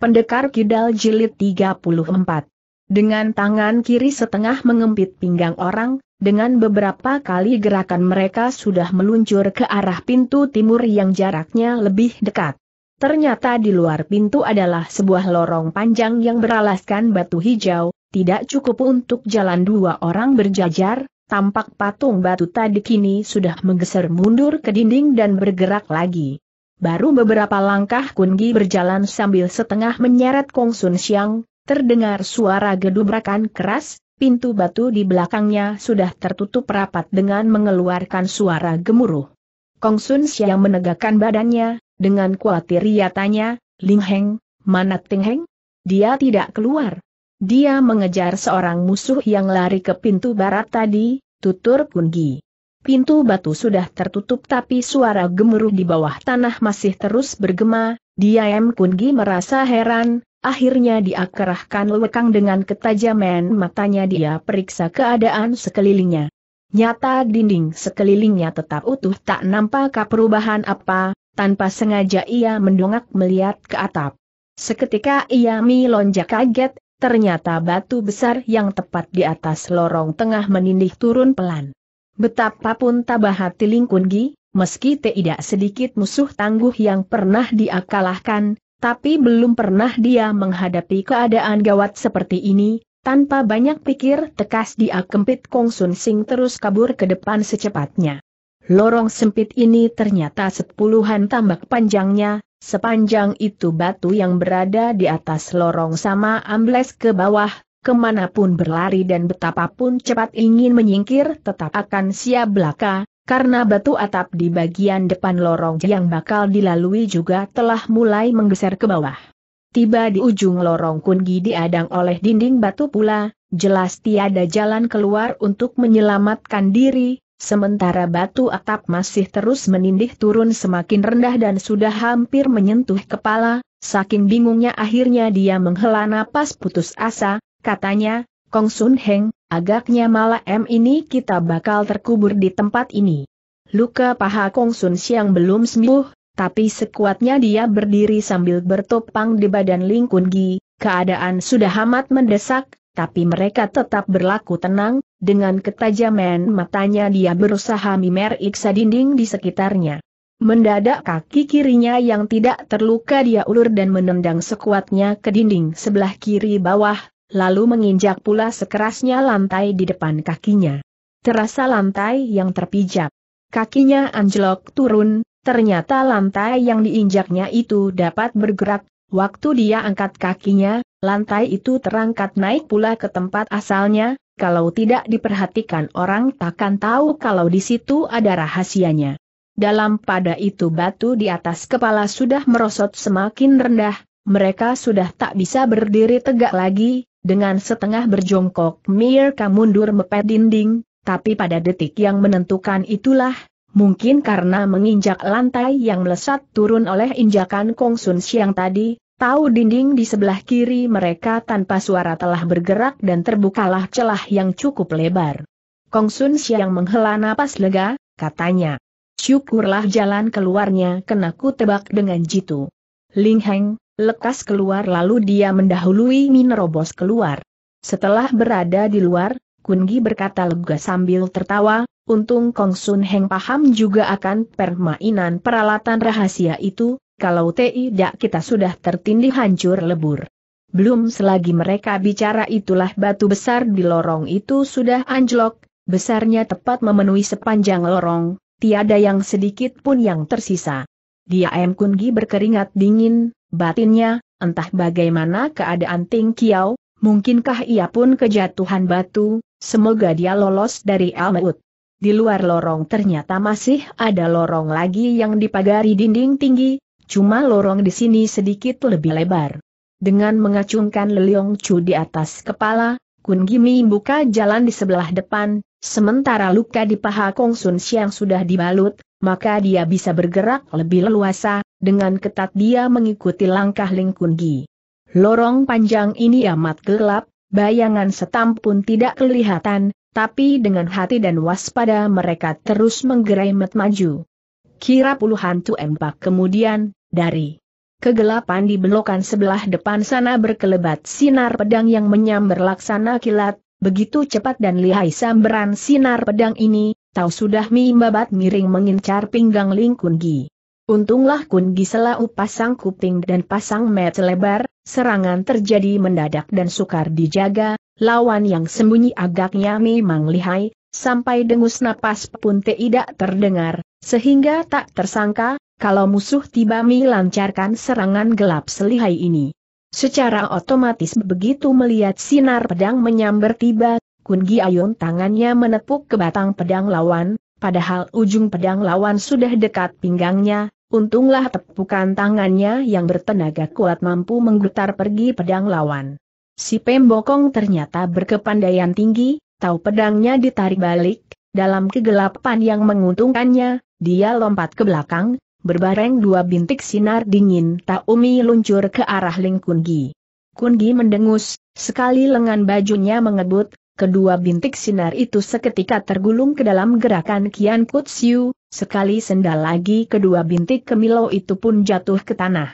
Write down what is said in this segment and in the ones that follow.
Pendekar Kidal Jilid 34. Dengan tangan kiri setengah mengempit pinggang orang, dengan beberapa kali gerakan mereka sudah meluncur ke arah pintu timur yang jaraknya lebih dekat. Ternyata di luar pintu adalah sebuah lorong panjang yang beralaskan batu hijau, tidak cukup untuk jalan dua orang berjajar, tampak patung batu tadi kini sudah menggeser mundur ke dinding dan bergerak lagi. Baru beberapa langkah Kungi berjalan sambil setengah menyeret Kong Sun Siang, terdengar suara gedubrakan keras, pintu batu di belakangnya sudah tertutup rapat dengan mengeluarkan suara gemuruh. Kong Sun Siang menegakkan badannya, dengan khawatir ia tanya, Ling Heng, mana Ting Heng? Dia tidak keluar. Dia mengejar seorang musuh yang lari ke pintu barat tadi, tutur Kungi. Pintu batu sudah tertutup tapi suara gemuruh di bawah tanah masih terus bergema, Diam Kungi merasa heran, akhirnya dia kerahkan lewekang dengan ketajaman matanya dia periksa keadaan sekelilingnya. Nyata dinding sekelilingnya tetap utuh tak nampak perubahan apa, tanpa sengaja ia mendongak melihat ke atap. Seketika ia melonjak kaget, ternyata batu besar yang tepat di atas lorong tengah menindih turun pelan. Betapapun tabah hati Lingkungi, meski tidak sedikit musuh tangguh yang pernah dia kalahkan, tapi belum pernah dia menghadapi keadaan gawat seperti ini, tanpa banyak pikir tekas dia kempit Kong Sun Sing terus kabur ke depan secepatnya. Lorong sempit ini ternyata sepuluhan tambak panjangnya, sepanjang itu batu yang berada di atas lorong sama ambles ke bawah, kemanapun berlari dan betapapun cepat ingin menyingkir tetap akan siap belaka, karena batu atap di bagian depan lorong yang bakal dilalui juga telah mulai menggeser ke bawah. Tiba di ujung lorong Kungi diadang oleh dinding batu pula, jelas tiada jalan keluar untuk menyelamatkan diri, sementara batu atap masih terus menindih turun semakin rendah dan sudah hampir menyentuh kepala, saking bingungnya akhirnya dia menghela napas putus asa, katanya, Kong Sun Heng, agaknya malam ini kita bakal terkubur di tempat ini. Luka paha Kong Sun Siang belum sembuh, tapi sekuatnya dia berdiri sambil bertopang di badan Ling Kun Gi, keadaan sudah amat mendesak, tapi mereka tetap berlaku tenang, dengan ketajaman matanya dia berusaha mimer iksa dinding di sekitarnya. Mendadak kaki kirinya yang tidak terluka dia ulur dan menendang sekuatnya ke dinding sebelah kiri bawah, lalu menginjak pula sekerasnya lantai di depan kakinya. Terasa lantai yang terpijak. Kakinya anjlok turun, ternyata lantai yang diinjaknya itu dapat bergerak. Waktu dia angkat kakinya, lantai itu terangkat naik pula ke tempat asalnya, kalau tidak diperhatikan orang takkan tahu kalau di situ ada rahasianya. Dalam pada itu batu di atas kepala sudah merosot semakin rendah, mereka sudah tak bisa berdiri tegak lagi, dengan setengah berjongkok mereka mundur mepet dinding, tapi pada detik yang menentukan itulah, mungkin karena menginjak lantai yang melesat turun oleh injakan Kong Sun Siang tadi, tahu dinding di sebelah kiri mereka tanpa suara telah bergerak dan terbukalah celah yang cukup lebar. Kong Sun Siang menghela napas lega, katanya. Syukurlah jalan keluarnya kena ku tebak dengan jitu. Ling Heng, lekas keluar lalu dia mendahului Minerobos keluar. Setelah berada di luar, Kungi berkata lega sambil tertawa, untung Kong Sun Heng paham juga akan permainan peralatan rahasia itu, kalau tidak kita sudah tertindih hancur lebur. Belum selagi mereka bicara itulah batu besar di lorong itu sudah anjlok, besarnya tepat memenuhi sepanjang lorong, tiada yang sedikit pun yang tersisa. Dia M. Kungi berkeringat dingin, Batinnya, entah bagaimana keadaan Ting Kiao, mungkinkah ia pun kejatuhan batu, semoga dia lolos dari Almeut. Di luar lorong ternyata masih ada lorong lagi yang dipagari dinding tinggi, cuma lorong di sini sedikit lebih lebar. Dengan mengacungkan leliong cu di atas kepala, Kun Gimi buka jalan di sebelah depan, sementara luka di paha Kong Sun Siang sudah dibalut, maka dia bisa bergerak lebih leluasa, dengan ketat dia mengikuti langkah Ling Kun Lorong panjang ini amat gelap, bayangan setam pun tidak kelihatan, tapi dengan hati dan waspada mereka terus menggerai met maju. Kira puluhan tu empak kemudian, dari kegelapan di belokan sebelah depan sana berkelebat sinar pedang yang menyambar laksana kilat, begitu cepat dan lihai samberan sinar pedang ini, tahu sudah mimbabat miring mengincar pinggang Ling Kun Untunglah Kun Gisela pasang kuping dan pasang mata lebar, serangan terjadi mendadak dan sukar dijaga, lawan yang sembunyi agaknya memang lihai, sampai dengus napas pun tidak terdengar, sehingga tak tersangka, kalau musuh tiba melancarkan serangan gelap selihai ini. Secara otomatis begitu melihat sinar pedang menyambar tiba, Kun Gi Ayun tangannya menepuk ke batang pedang lawan, padahal ujung pedang lawan sudah dekat pinggangnya, Untunglah tepukan tangannya yang bertenaga kuat mampu menggutar pergi pedang lawan. Si pembokong ternyata berkepandaian tinggi, tahu pedangnya ditarik balik, dalam kegelapan yang menguntungkannya, dia lompat ke belakang, berbareng dua bintik sinar dingin Taumi luncur ke arah Ling Kungi. Kungi mendengus, sekali lengan bajunya mengebut, Kedua bintik sinar itu seketika tergulung ke dalam gerakan Kian Kutsiu, sekali sendal lagi kedua bintik kemilau itu pun jatuh ke tanah.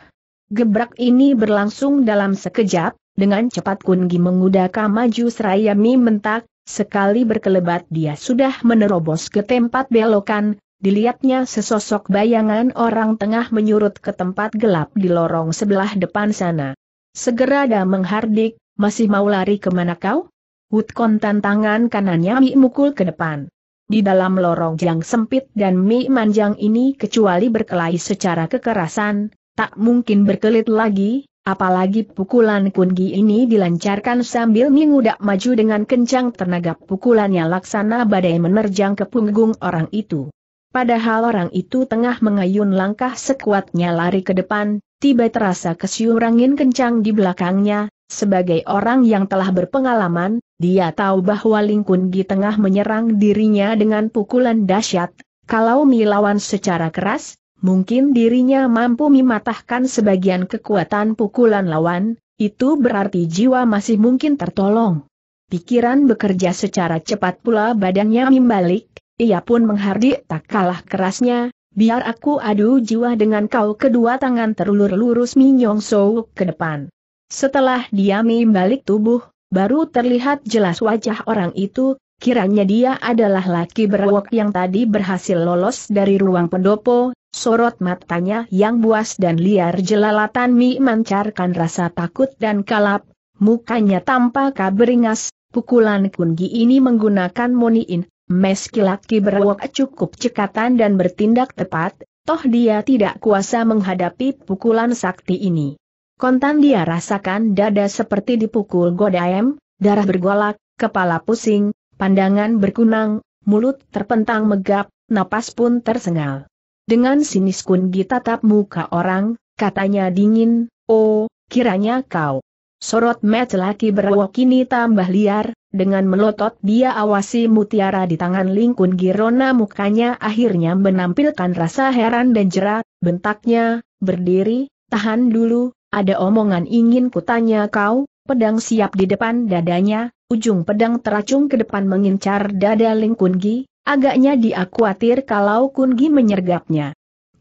Gebrak ini berlangsung dalam sekejap, dengan cepat Kungi mengudaka maju seraya Mi mentak, sekali berkelebat dia sudah menerobos ke tempat belokan, Dilihatnya sesosok bayangan orang tengah menyurut ke tempat gelap di lorong sebelah depan sana. Segera ada menghardik, masih mau lari kemana kau? kontan tangan kanannya Mi mukul ke depan. Di dalam lorong yang sempit dan Mi manjang ini kecuali berkelahi secara kekerasan, tak mungkin berkelit lagi, apalagi pukulan kungi ini dilancarkan sambil Mi ngudak maju dengan kencang tenaga pukulannya laksana badai menerjang ke punggung orang itu. Padahal orang itu tengah mengayun langkah sekuatnya lari ke depan, tiba terasa kesiur kencang di belakangnya, sebagai orang yang telah berpengalaman, dia tahu bahwa Lingkun Gi tengah menyerang dirinya dengan pukulan dahsyat. Kalau melawan secara keras, mungkin dirinya mampu mematahkan sebagian kekuatan pukulan lawan, itu berarti jiwa masih mungkin tertolong. Pikiran bekerja secara cepat pula badannya membalik, ia pun menghardik tak kalah kerasnya, biar aku adu jiwa dengan kau kedua tangan terulur lurus Minyong Souk ke depan. Setelah dia membalik tubuh, baru terlihat jelas wajah orang itu, kiranya dia adalah laki berwok yang tadi berhasil lolos dari ruang pendopo, sorot matanya yang buas dan liar jelalatan mi mancarkan rasa takut dan kalap, mukanya tampak beringas, pukulan kungi ini menggunakan moniin, meski laki berwok cukup cekatan dan bertindak tepat, toh dia tidak kuasa menghadapi pukulan sakti ini. Kontan dia rasakan dada seperti dipukul godaem, darah bergolak, kepala pusing, pandangan berkunang, mulut terpentang megap, napas pun tersengal. Dengan sinis Kungi tatap muka orang, katanya dingin, oh, kiranya kau. Sorot mata laki berawak ini tambah liar, dengan melotot dia awasi mutiara di tangan Lingkun Girona mukanya akhirnya menampilkan rasa heran dan jerat. bentaknya, berdiri, tahan dulu, ada omongan ingin kutanya kau, pedang siap di depan dadanya, ujung pedang teracung ke depan mengincar dada Ling Kungi, agaknya dia khawatir kalau Kungi menyergapnya.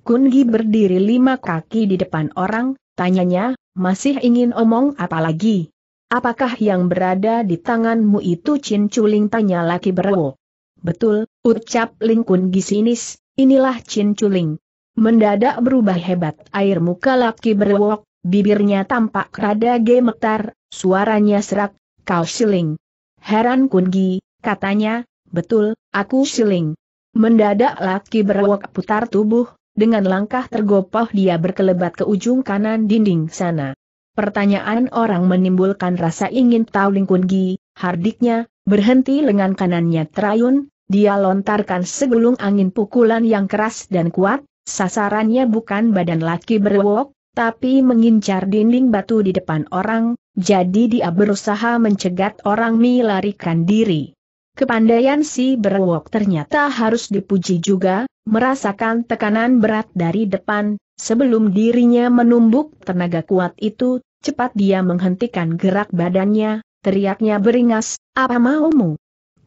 Kungi berdiri lima kaki di depan orang, tanyanya, masih ingin omong apa lagi? Apakah yang berada di tanganmu itu Chin Chuling tanya laki berwo. Betul, ucap Ling Kungi sinis, inilah Chin Chuling. Mendadak berubah hebat air muka laki berwok, bibirnya tampak rada gemetar, suaranya serak, kau siling. Heran Kungi, katanya, betul, aku siling. Mendadak laki berwok putar tubuh, dengan langkah tergopoh dia berkelebat ke ujung kanan dinding sana. Pertanyaan orang menimbulkan rasa ingin tahu lingkungi, Kungi, hardiknya, berhenti lengan kanannya terayun, dia lontarkan segulung angin pukulan yang keras dan kuat, sasarannya bukan badan laki berwok, tapi mengincar dinding batu di depan orang, jadi dia berusaha mencegat orang melarikan diri. Kepandaian si berwok ternyata harus dipuji juga, merasakan tekanan berat dari depan, sebelum dirinya menumbuk tenaga kuat itu, cepat dia menghentikan gerak badannya, teriaknya beringas, apa maumu?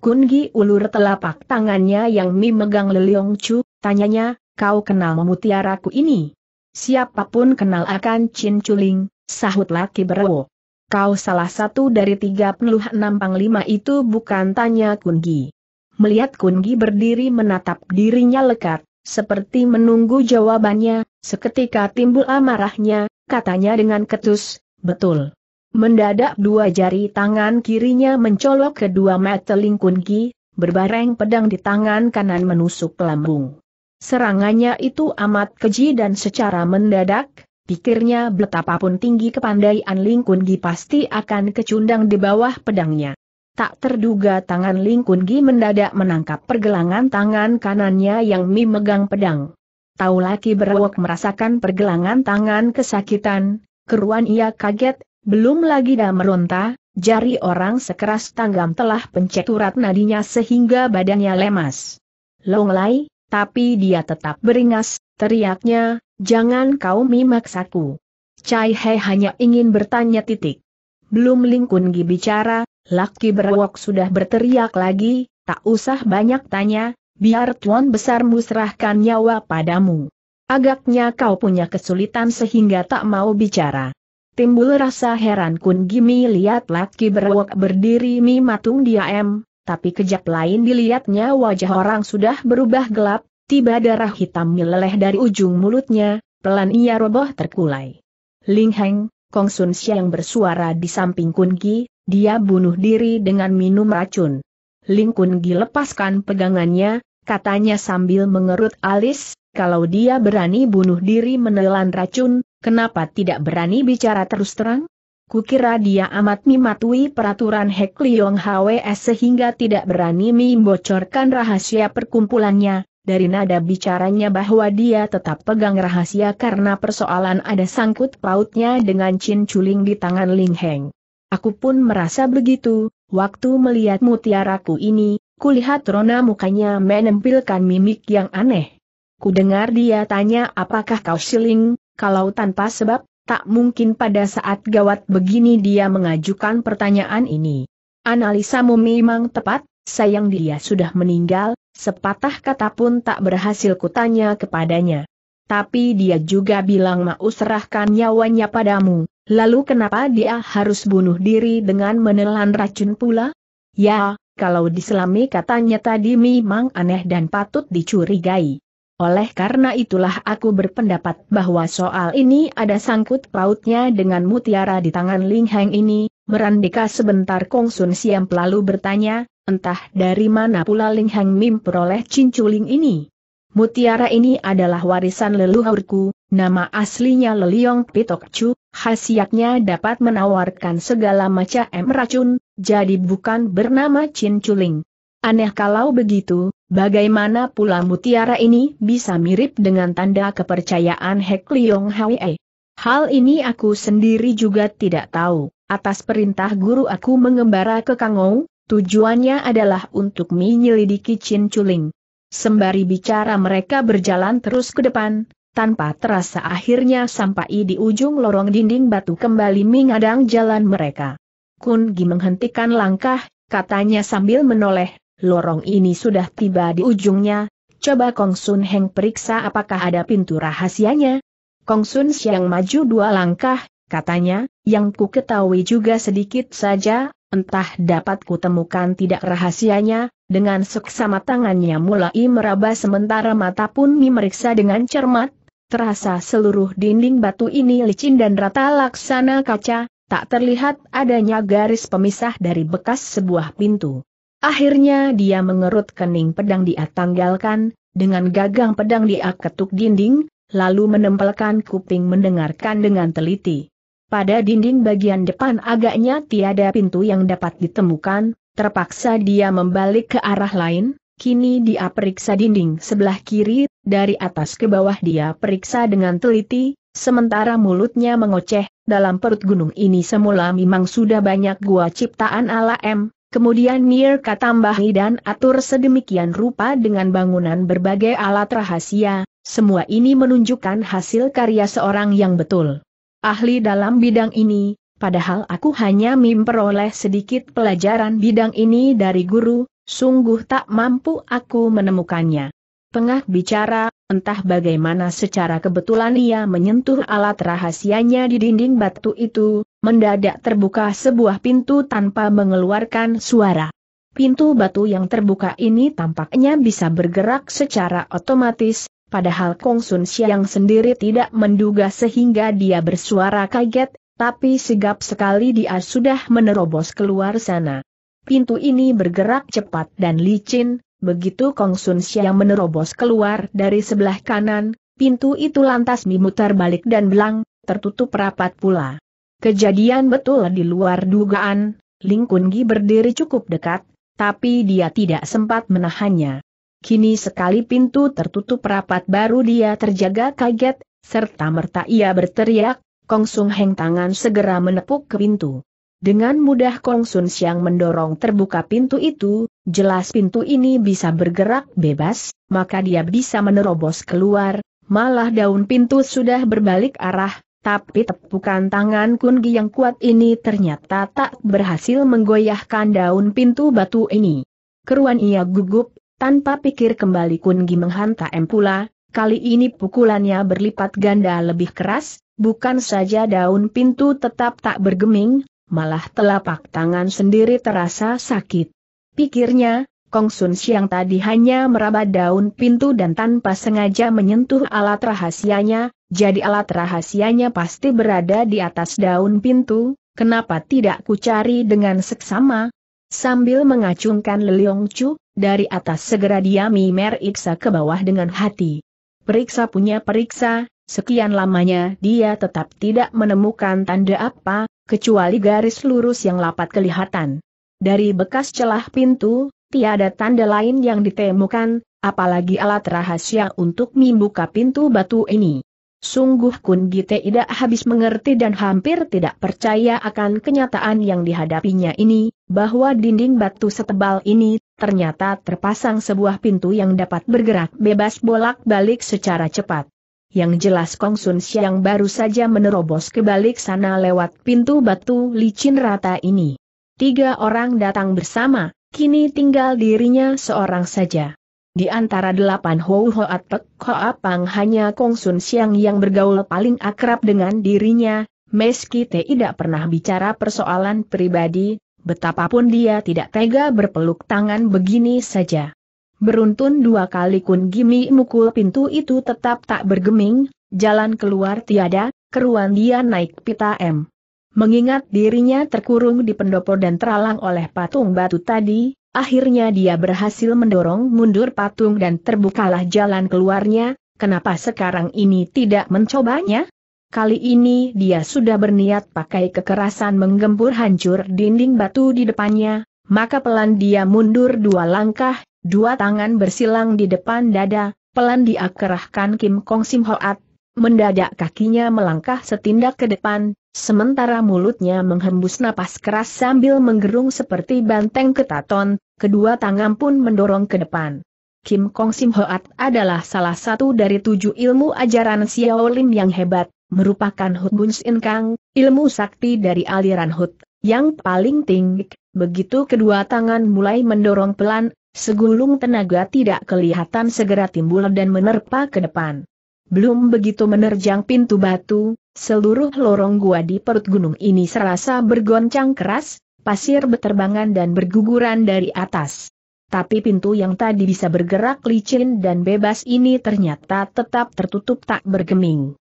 Kungi ulur telapak tangannya yang memegang Leliong Chu, tanyanya, kau kenal mutiaraku ini? Siapapun kenal akan Chin Chuling, sahut laki berwo. Kau salah satu dari tiga 36 panglima itu bukan tanya Kungi. Melihat Kungi berdiri menatap dirinya lekat, seperti menunggu jawabannya, seketika timbul amarahnya, katanya dengan ketus, betul. Mendadak dua jari tangan kirinya mencolok kedua mata Ling Kungi, berbareng pedang di tangan kanan menusuk lambung. Serangannya itu amat keji dan secara mendadak, pikirnya betapapun tinggi kepandaian Ling Kun pasti akan kecundang di bawah pedangnya. Tak terduga tangan Ling Kun mendadak menangkap pergelangan tangan kanannya yang memegang pedang. Tahu laki berwok merasakan pergelangan tangan kesakitan, keruan ia kaget, belum lagi dah meronta, jari orang sekeras tanggam telah pencet urat nadinya sehingga badannya lemas. Long Lai, tapi dia tetap beringas, teriaknya, jangan kau mimaksaku. Cai He hanya ingin bertanya titik. Belum Lingkun Gi bicara, laki berwok sudah berteriak lagi, tak usah banyak tanya, biar tuan besar musrahkan nyawa padamu. Agaknya kau punya kesulitan sehingga tak mau bicara. Timbul rasa heran Kun Gimi lihat laki berwok berdiri mi matung diam, tapi kejap lain dilihatnya wajah orang sudah berubah gelap, tiba darah hitam meleleh dari ujung mulutnya, pelan ia roboh terkulai. Ling Heng, Kong Sun Xiang bersuara di samping Kun Gi, dia bunuh diri dengan minum racun. Ling Kun Gi lepaskan pegangannya, katanya sambil mengerut alis, kalau dia berani bunuh diri menelan racun, kenapa tidak berani bicara terus terang? Kukira dia amat mematuhi peraturan Hek Leong HWS sehingga tidak berani membocorkan rahasia perkumpulannya, dari nada bicaranya bahwa dia tetap pegang rahasia karena persoalan ada sangkut pautnya dengan Chin Chuling di tangan Ling Heng. Aku pun merasa begitu, waktu melihat mutiaraku ini, kulihat rona mukanya menempelkan mimik yang aneh. Kudengar dia tanya apakah kau siling, kalau tanpa sebab, Tak mungkin pada saat gawat begini dia mengajukan pertanyaan ini. Analisamu memang tepat, sayang dia sudah meninggal, sepatah kata pun tak berhasil kutanya kepadanya. Tapi dia juga bilang mau serahkan nyawanya padamu, lalu kenapa dia harus bunuh diri dengan menelan racun pula? Ya, kalau diselami katanya tadi memang aneh dan patut dicurigai. Oleh karena itulah aku berpendapat bahwa soal ini ada sangkut pautnya dengan mutiara di tangan Ling Heng ini, merandika sebentar Kong Sun Siam lalu bertanya, entah dari mana pula Ling Heng Mim peroleh Ling ini. Mutiara ini adalah warisan leluhurku, nama aslinya Leliong Chu, khasiatnya dapat menawarkan segala macam racun, jadi bukan bernama Chin Chuling. Aneh kalau begitu, bagaimana pula mutiara ini bisa mirip dengan tanda kepercayaan Hek Leong Hwee? Hal ini aku sendiri juga tidak tahu. Atas perintah guru aku mengembara ke Kangou, tujuannya adalah untuk menyelidiki Chin Chuling. Sembari bicara mereka berjalan terus ke depan, tanpa terasa akhirnya sampai di ujung lorong dinding batu kembali mengadang jalan mereka. Kun Gi menghentikan langkah, katanya sambil menoleh, lorong ini sudah tiba di ujungnya, coba Kong Sun Heng periksa apakah ada pintu rahasianya. Kong Sun Siang maju dua langkah, katanya, yang ku ketahui juga sedikit saja, entah dapat ku temukan tidak rahasianya, dengan seksama tangannya mulai meraba sementara mata pun memeriksa dengan cermat, terasa seluruh dinding batu ini licin dan rata laksana kaca, tak terlihat adanya garis pemisah dari bekas sebuah pintu. Akhirnya dia mengerut kening pedang dia tanggalkan, dengan gagang pedang dia ketuk dinding, lalu menempelkan kuping mendengarkan dengan teliti. Pada dinding bagian depan agaknya tiada pintu yang dapat ditemukan, terpaksa dia membalik ke arah lain, kini dia periksa dinding sebelah kiri, dari atas ke bawah dia periksa dengan teliti, sementara mulutnya mengoceh, dalam perut gunung ini semula memang sudah banyak gua ciptaan ala M, Kemudian Nierka tambahi dan atur sedemikian rupa dengan bangunan berbagai alat rahasia, semua ini menunjukkan hasil karya seorang yang betul. Ahli dalam bidang ini, padahal aku hanya memperoleh sedikit pelajaran bidang ini dari guru, sungguh tak mampu aku menemukannya. Tengah bicara, entah bagaimana secara kebetulan ia menyentuh alat rahasianya di dinding batu itu, mendadak terbuka sebuah pintu tanpa mengeluarkan suara. Pintu batu yang terbuka ini tampaknya bisa bergerak secara otomatis, Padahal Kong Sun Siang sendiri tidak menduga sehingga dia bersuara kaget, tapi sigap sekali dia sudah menerobos keluar sana. Pintu ini bergerak cepat dan licin, Begitu Kong Sun Xiang menerobos keluar dari sebelah kanan, pintu itu lantas memutar balik dan belang, tertutup rapat pula. Kejadian betul di luar dugaan, Ling Kun Gi berdiri cukup dekat, tapi dia tidak sempat menahannya. Kini sekali pintu tertutup rapat baru dia terjaga kaget, serta merta ia berteriak, Kong Sung Heng tangan segera menepuk ke pintu. Dengan mudah Kong Sun Siang mendorong terbuka pintu itu, jelas pintu ini bisa bergerak bebas, maka dia bisa menerobos keluar, malah daun pintu sudah berbalik arah, tapi tepukan tangan Kun Gi yang kuat ini ternyata tak berhasil menggoyahkan daun pintu batu ini. Keruan ia gugup, tanpa pikir kembali Kun Gi menghantam pula, kali ini pukulannya berlipat ganda lebih keras, bukan saja daun pintu tetap tak bergeming, malah telapak tangan sendiri terasa sakit. Pikirnya, Kong Sun Siang tadi hanya meraba daun pintu dan tanpa sengaja menyentuh alat rahasianya, jadi alat rahasianya pasti berada di atas daun pintu, kenapa tidak kucari dengan seksama? Sambil mengacungkan leliong cu, dari atas segera dia mimer iksa ke bawah dengan hati. Periksa punya periksa, Sekian lamanya dia tetap tidak menemukan tanda apa, kecuali garis lurus yang lapat kelihatan. Dari bekas celah pintu, tiada tanda lain yang ditemukan, apalagi alat rahasia untuk membuka pintu batu ini. Sungguh Kun Gite tidak habis mengerti dan hampir tidak percaya akan kenyataan yang dihadapinya ini, bahwa dinding batu setebal ini, ternyata terpasang sebuah pintu yang dapat bergerak bebas bolak-balik secara cepat. Yang jelas Kong Sun Siang baru saja menerobos ke balik sana lewat pintu batu licin rata ini. Tiga orang datang bersama, kini tinggal dirinya seorang saja. Di antara delapan Hou Hoat Pek Hoa Pang hanya Kong Sun Siang yang bergaul paling akrab dengan dirinya, meski tidak pernah bicara persoalan pribadi, betapapun dia tidak tega berpeluk tangan begini saja. Beruntun dua kali Kun Gimi mukul pintu itu tetap tak bergeming, jalan keluar tiada, keruan dia naik pita M. Mengingat dirinya terkurung di pendopo dan teralang oleh patung batu tadi, akhirnya dia berhasil mendorong mundur patung dan terbukalah jalan keluarnya, kenapa sekarang ini tidak mencobanya? Kali ini dia sudah berniat pakai kekerasan menggempur hancur dinding batu di depannya, maka pelan dia mundur dua langkah, Dua tangan bersilang di depan dada, pelan diakerahkan Kim Kong Sim Hoat, mendadak kakinya melangkah setindak ke depan, sementara mulutnya menghembus napas keras sambil menggerung seperti banteng ketaton, kedua tangan pun mendorong ke depan. Kim Kong Sim Hoat adalah salah satu dari tujuh ilmu ajaran Xiaolin yang hebat, merupakan Hutbun Sin Kang, ilmu sakti dari aliran Hut, yang paling tinggi. Begitu kedua tangan mulai mendorong pelan, Segulung tenaga tidak kelihatan segera timbul dan menerpa ke depan. Belum begitu menerjang pintu batu, seluruh lorong gua di perut gunung ini serasa bergoncang keras, pasir beterbangan dan berguguran dari atas. Tapi pintu yang tadi bisa bergerak licin dan bebas ini ternyata tetap tertutup tak bergeming.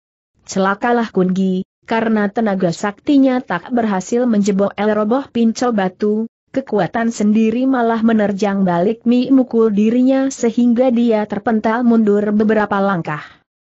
Celakalah Kungi, karena tenaga saktinya tak berhasil menjebol roboh pincel batu, kekuatan sendiri malah menerjang balik Mi mukul dirinya sehingga dia terpental mundur beberapa langkah.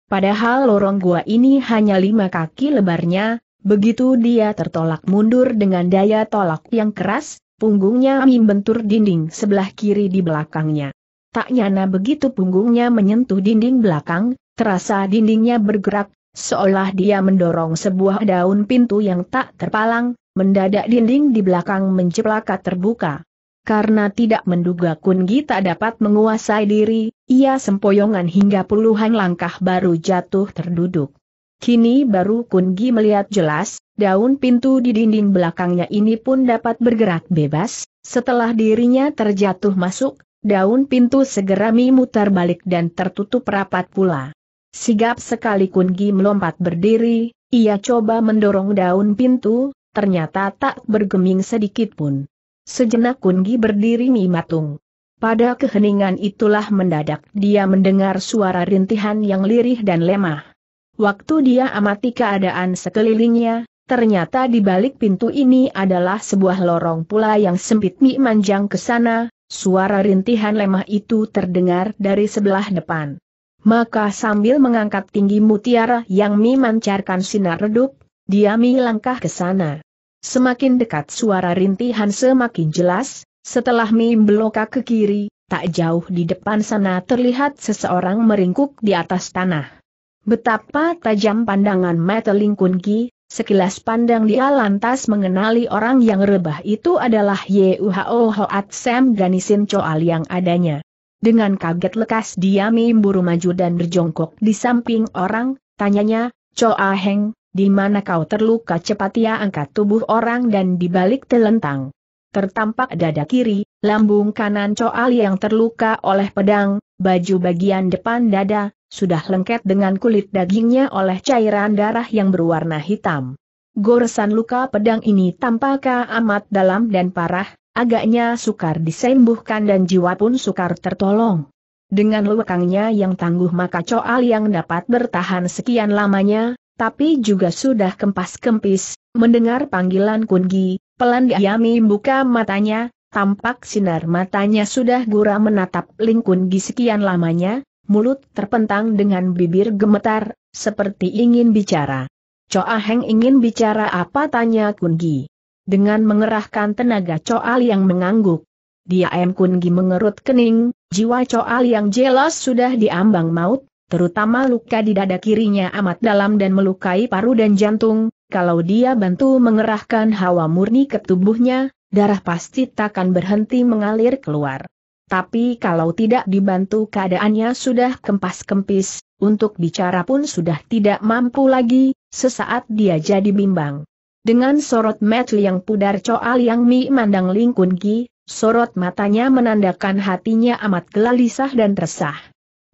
Padahal lorong gua ini hanya lima kaki lebarnya, begitu dia tertolak mundur dengan daya tolak yang keras, punggungnya Mi bentur dinding sebelah kiri di belakangnya. Tak nyana begitu punggungnya menyentuh dinding belakang, terasa dindingnya bergerak, seolah dia mendorong sebuah daun pintu yang tak terpalang, mendadak dinding di belakang menceplakat terbuka. Karena tidak menduga Kungi tak dapat menguasai diri, ia sempoyongan hingga puluhan langkah baru jatuh terduduk. Kini baru Kungi melihat jelas, daun pintu di dinding belakangnya ini pun dapat bergerak bebas, setelah dirinya terjatuh masuk, daun pintu segera memutar balik dan tertutup rapat pula. Sigap sekali Kungi melompat berdiri, ia coba mendorong daun pintu, ternyata tak bergeming sedikit pun. Sejenak Kungi berdiri mimatung. Pada keheningan itulah mendadak dia mendengar suara rintihan yang lirih dan lemah. Waktu dia amati keadaan sekelilingnya, ternyata di balik pintu ini adalah sebuah lorong pula yang sempit mi manjang ke sana, suara rintihan lemah itu terdengar dari sebelah depan. Maka sambil mengangkat tinggi mutiara yang memancarkan sinar redup, Diami langkah ke sana. Semakin dekat suara rintihan semakin jelas, setelah Mi belokak ke kiri, tak jauh di depan sana terlihat seseorang meringkuk di atas tanah. Betapa tajam pandangan Lingkun Ki, sekilas pandang dia lantas mengenali orang yang rebah itu adalah Yuhao Hoat Sam Ganisin Choal yang adanya. Dengan kaget lekas dia buru maju dan berjongkok di samping orang, tanyanya, Choa Heng, di mana kau terluka cepat ia angkat tubuh orang dan dibalik telentang. Tertampak dada kiri, lambung kanan coal yang terluka oleh pedang, baju bagian depan dada, sudah lengket dengan kulit dagingnya oleh cairan darah yang berwarna hitam. Goresan luka pedang ini tampaknya amat dalam dan parah, agaknya sukar disembuhkan dan jiwa pun sukar tertolong. Dengan lukangnya yang tangguh maka coal yang dapat bertahan sekian lamanya, tapi juga sudah kempas-kempis, mendengar panggilan Kungi, pelan diami buka matanya, tampak sinar matanya sudah gura menatap Ling Kungi sekian lamanya, mulut terpentang dengan bibir gemetar, seperti ingin bicara. Coa Heng ingin bicara apa tanya Kungi. Dengan mengerahkan tenaga Coa yang mengangguk. Dia M Kungi mengerut kening, jiwa Coa yang jelas sudah diambang maut, terutama luka di dada kirinya amat dalam dan melukai paru dan jantung, kalau dia bantu mengerahkan hawa murni ke tubuhnya, darah pasti takkan berhenti mengalir keluar. Tapi kalau tidak dibantu keadaannya sudah kempas-kempis, untuk bicara pun sudah tidak mampu lagi, sesaat dia jadi bimbang. Dengan sorot metu yang pudar Coal Yang Mi mandang lingkungi, sorot matanya menandakan hatinya amat gelisah dan resah.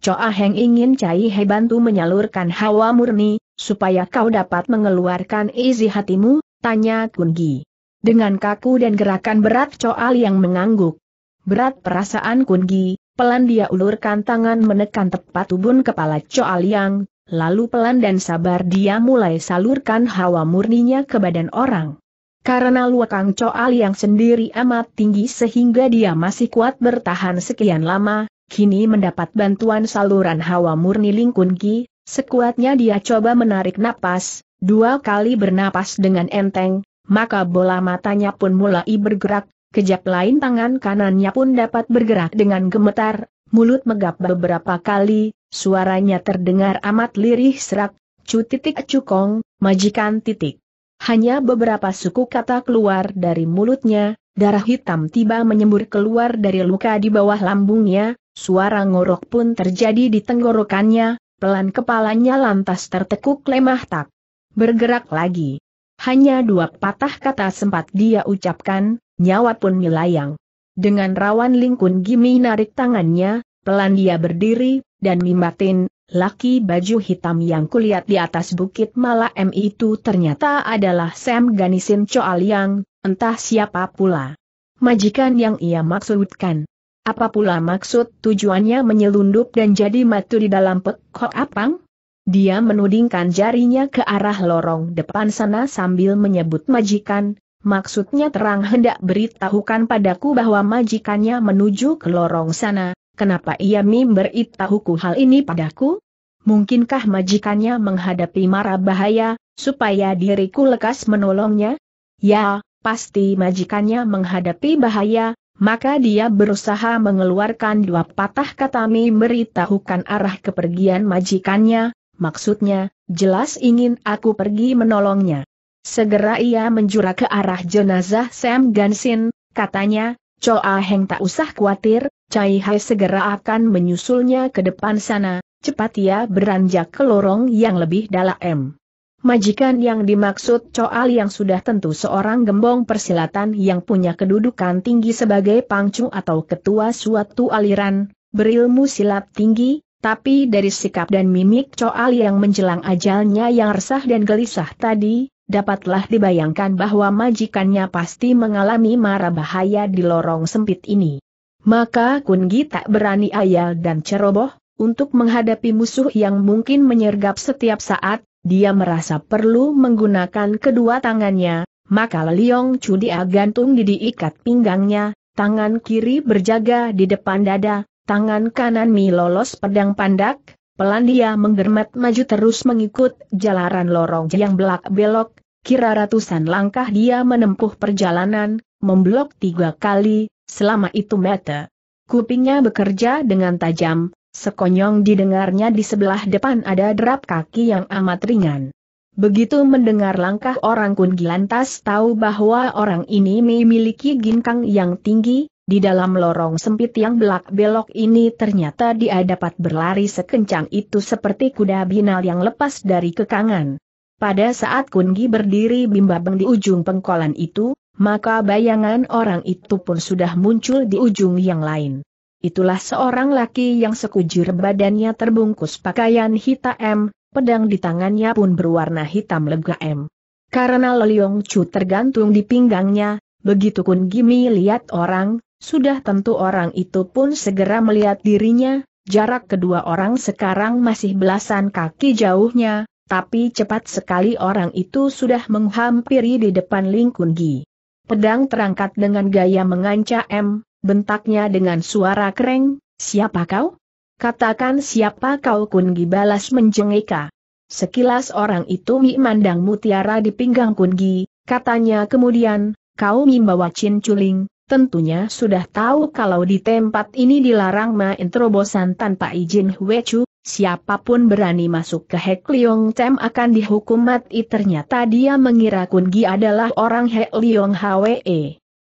Coa Heng ingin Cai He bantu menyalurkan hawa murni, supaya kau dapat mengeluarkan isi hatimu, tanya Kungi. Dengan kaku dan gerakan berat Coa yang mengangguk. Berat perasaan Kungi, pelan dia ulurkan tangan menekan tepat ubun kepala Coa yang, lalu pelan dan sabar dia mulai salurkan hawa murninya ke badan orang. Karena luakang Coal yang sendiri amat tinggi sehingga dia masih kuat bertahan sekian lama, kini mendapat bantuan saluran hawa murni Lingkun Ki, sekuatnya dia coba menarik napas, dua kali bernapas dengan enteng, maka bola matanya pun mulai bergerak, kejap lain tangan kanannya pun dapat bergerak dengan gemetar, mulut megap beberapa kali, suaranya terdengar amat lirih serak, cu titik cukong, majikan titik. Hanya beberapa suku kata keluar dari mulutnya, darah hitam tiba menyembur keluar dari luka di bawah lambungnya, Suara ngorok pun terjadi di tenggorokannya, pelan kepalanya lantas tertekuk lemah tak. Bergerak lagi. Hanya dua patah kata sempat dia ucapkan, nyawa pun melayang. Dengan rawan lingkun Gimi narik tangannya, pelan dia berdiri, dan mimbatin, laki baju hitam yang kulihat di atas bukit Mala M itu ternyata adalah Sam Ganisim Choal yang, entah siapa pula. Majikan yang ia maksudkan. Apa pula maksud tujuannya menyelundup dan jadi matu di dalam pekok apang? Dia menudingkan jarinya ke arah lorong depan sana sambil menyebut majikan, maksudnya terang hendak beritahukan padaku bahwa majikannya menuju ke lorong sana, kenapa ia memberitahuku hal ini padaku? Mungkinkah majikannya menghadapi mara bahaya, supaya diriku lekas menolongnya? Ya, pasti majikannya menghadapi bahaya, maka dia berusaha mengeluarkan dua patah kata memberitahukan arah kepergian majikannya, maksudnya, jelas ingin aku pergi menolongnya. Segera ia menjura ke arah jenazah Sam Gansin, katanya, Choa Heng tak usah khawatir, Cai Hai segera akan menyusulnya ke depan sana, cepat ia beranjak ke lorong yang lebih dalam. Majikan yang dimaksud Coal yang sudah tentu seorang gembong persilatan yang punya kedudukan tinggi sebagai pangcu atau ketua suatu aliran, berilmu silat tinggi, tapi dari sikap dan mimik Coal yang menjelang ajalnya yang resah dan gelisah tadi, dapatlah dibayangkan bahwa majikannya pasti mengalami mara bahaya di lorong sempit ini. Maka Kungi tak berani ayal dan ceroboh, untuk menghadapi musuh yang mungkin menyergap setiap saat, dia merasa perlu menggunakan kedua tangannya, maka Lioong Chu dia gantung di diikat pinggangnya, tangan kiri berjaga di depan dada, tangan kanan Mi lolos pedang pandak, pelan dia menggermat maju terus mengikut jalaran lorong yang belak-belok, kira ratusan langkah dia menempuh perjalanan, memblok tiga kali, selama itu mata. Kupingnya bekerja dengan tajam, sekonyong didengarnya di sebelah depan ada derap kaki yang amat ringan. Begitu mendengar langkah orang Kun Gilantas tahu bahwa orang ini memiliki ginkang yang tinggi, di dalam lorong sempit yang belak-belok ini ternyata dia dapat berlari sekencang itu seperti kuda binal yang lepas dari kekangan. Pada saat Kungi berdiri bimbang di ujung pengkolan itu, maka bayangan orang itu pun sudah muncul di ujung yang lain. Itulah seorang laki yang sekujur badannya terbungkus pakaian hitam, pedang di tangannya pun berwarna hitam m. Karena Leliong Chu tergantung di pinggangnya, begitu Kun Gimi lihat orang, sudah tentu orang itu pun segera melihat dirinya, jarak kedua orang sekarang masih belasan kaki jauhnya, tapi cepat sekali orang itu sudah menghampiri di depan Ling Kun Gi. Pedang terangkat dengan gaya mengancam, bentaknya dengan suara kering, siapa kau? Katakan siapa kau Kun Gi balas menjengeka. Sekilas orang itu memandang mutiara di pinggang Kun Gi, katanya kemudian, kau membawa cinculing, tentunya sudah tahu kalau di tempat ini dilarang main terobosan tanpa izin chu. siapapun berani masuk ke Hek Leong Tem akan dihukum mati ternyata dia mengira Kun Gi adalah orang Hek Leong Hwe.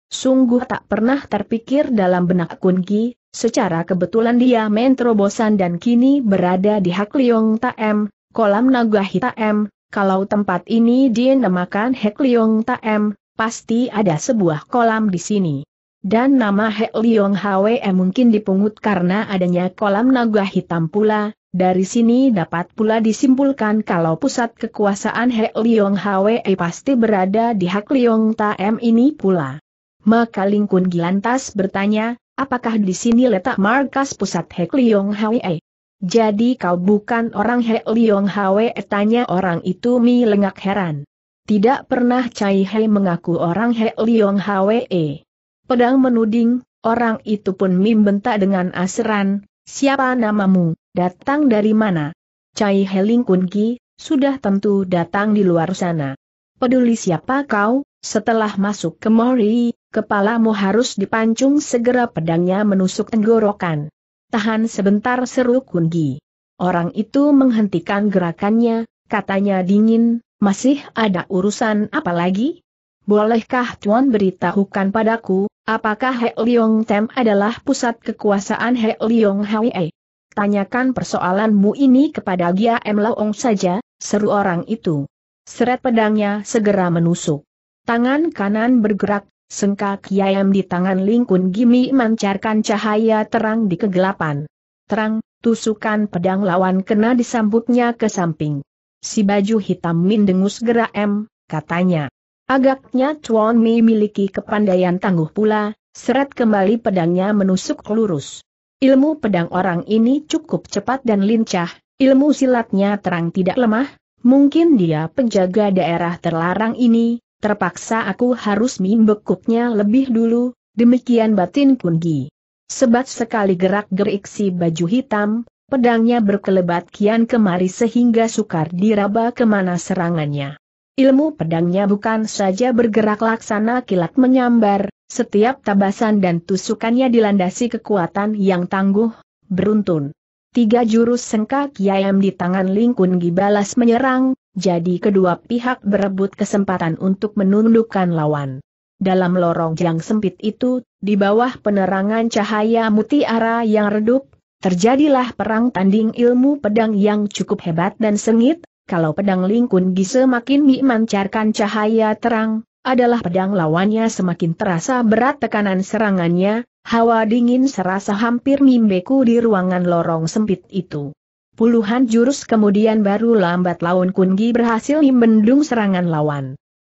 Sungguh tak pernah terpikir dalam benak Kun Ki, secara kebetulan dia main terobosan dan kini berada di Hak Liong Taem, kolam naga M. kalau tempat ini dinamakan Hak Liong Taem, pasti ada sebuah kolam di sini. Dan nama Hek Liong Hwe mungkin dipungut karena adanya kolam naga hitam pula, dari sini dapat pula disimpulkan kalau pusat kekuasaan Hek Liong Hwe pasti berada di Hak Liong Taem ini pula. Maka Lingkun Gilantas bertanya, apakah di sini letak markas pusat Hek Liong Hwe? Jadi kau bukan orang Hek Liong Hwe? Tanya orang itu mi lengak heran. Tidak pernah Cai Hei mengaku orang Hek Liong Hwe. Pedang menuding, orang itu pun mi bentak dengan aseran, siapa namamu, datang dari mana? Cai Lingkun Ki, sudah tentu datang di luar sana. Peduli siapa kau, setelah masuk ke Mori, kepalamu harus dipancung segera pedangnya menusuk tenggorokan. Tahan sebentar seru Kungi. Orang itu menghentikan gerakannya, katanya dingin, masih ada urusan apa lagi? Bolehkah Tuan beritahukan padaku, apakah He Leong Tem adalah pusat kekuasaan He Leong Hwe? Tanyakan persoalanmu ini kepada Gia M Laong saja, seru orang itu. Seret pedangnya segera menusuk. Tangan kanan bergerak, sengkak yayam di tangan lingkun gimi mancarkan cahaya terang di kegelapan. Terang, tusukan pedang lawan kena disambutnya ke samping. Si baju hitam Min dengus gerak M, katanya. Agaknya Chuan Mi miliki kepandaian tangguh pula, seret kembali pedangnya menusuk lurus. Ilmu pedang orang ini cukup cepat dan lincah, ilmu silatnya terang tidak lemah, mungkin dia penjaga daerah terlarang ini, terpaksa aku harus membekuknya lebih dulu, demikian batin Kungi. Sebat sekali gerak-gerik si baju hitam, pedangnya berkelebat kian kemari sehingga sukar diraba kemana serangannya. Ilmu pedangnya bukan saja bergerak laksana kilat menyambar, setiap tabasan dan tusukannya dilandasi kekuatan yang tangguh, beruntun. Tiga jurus sengkak kiam di tangan Kun Gi balas menyerang, jadi kedua pihak berebut kesempatan untuk menundukkan lawan. Dalam lorong yang sempit itu, di bawah penerangan cahaya mutiara yang redup, terjadilah perang tanding ilmu pedang yang cukup hebat dan sengit, kalau pedang lingkun gise makin memancarkan cahaya terang, adalah pedang lawannya semakin terasa berat tekanan serangannya, hawa dingin serasa hampir mimbeku di ruangan lorong sempit itu. Puluhan jurus kemudian baru lambat laun Kungi berhasil membendung serangan lawan.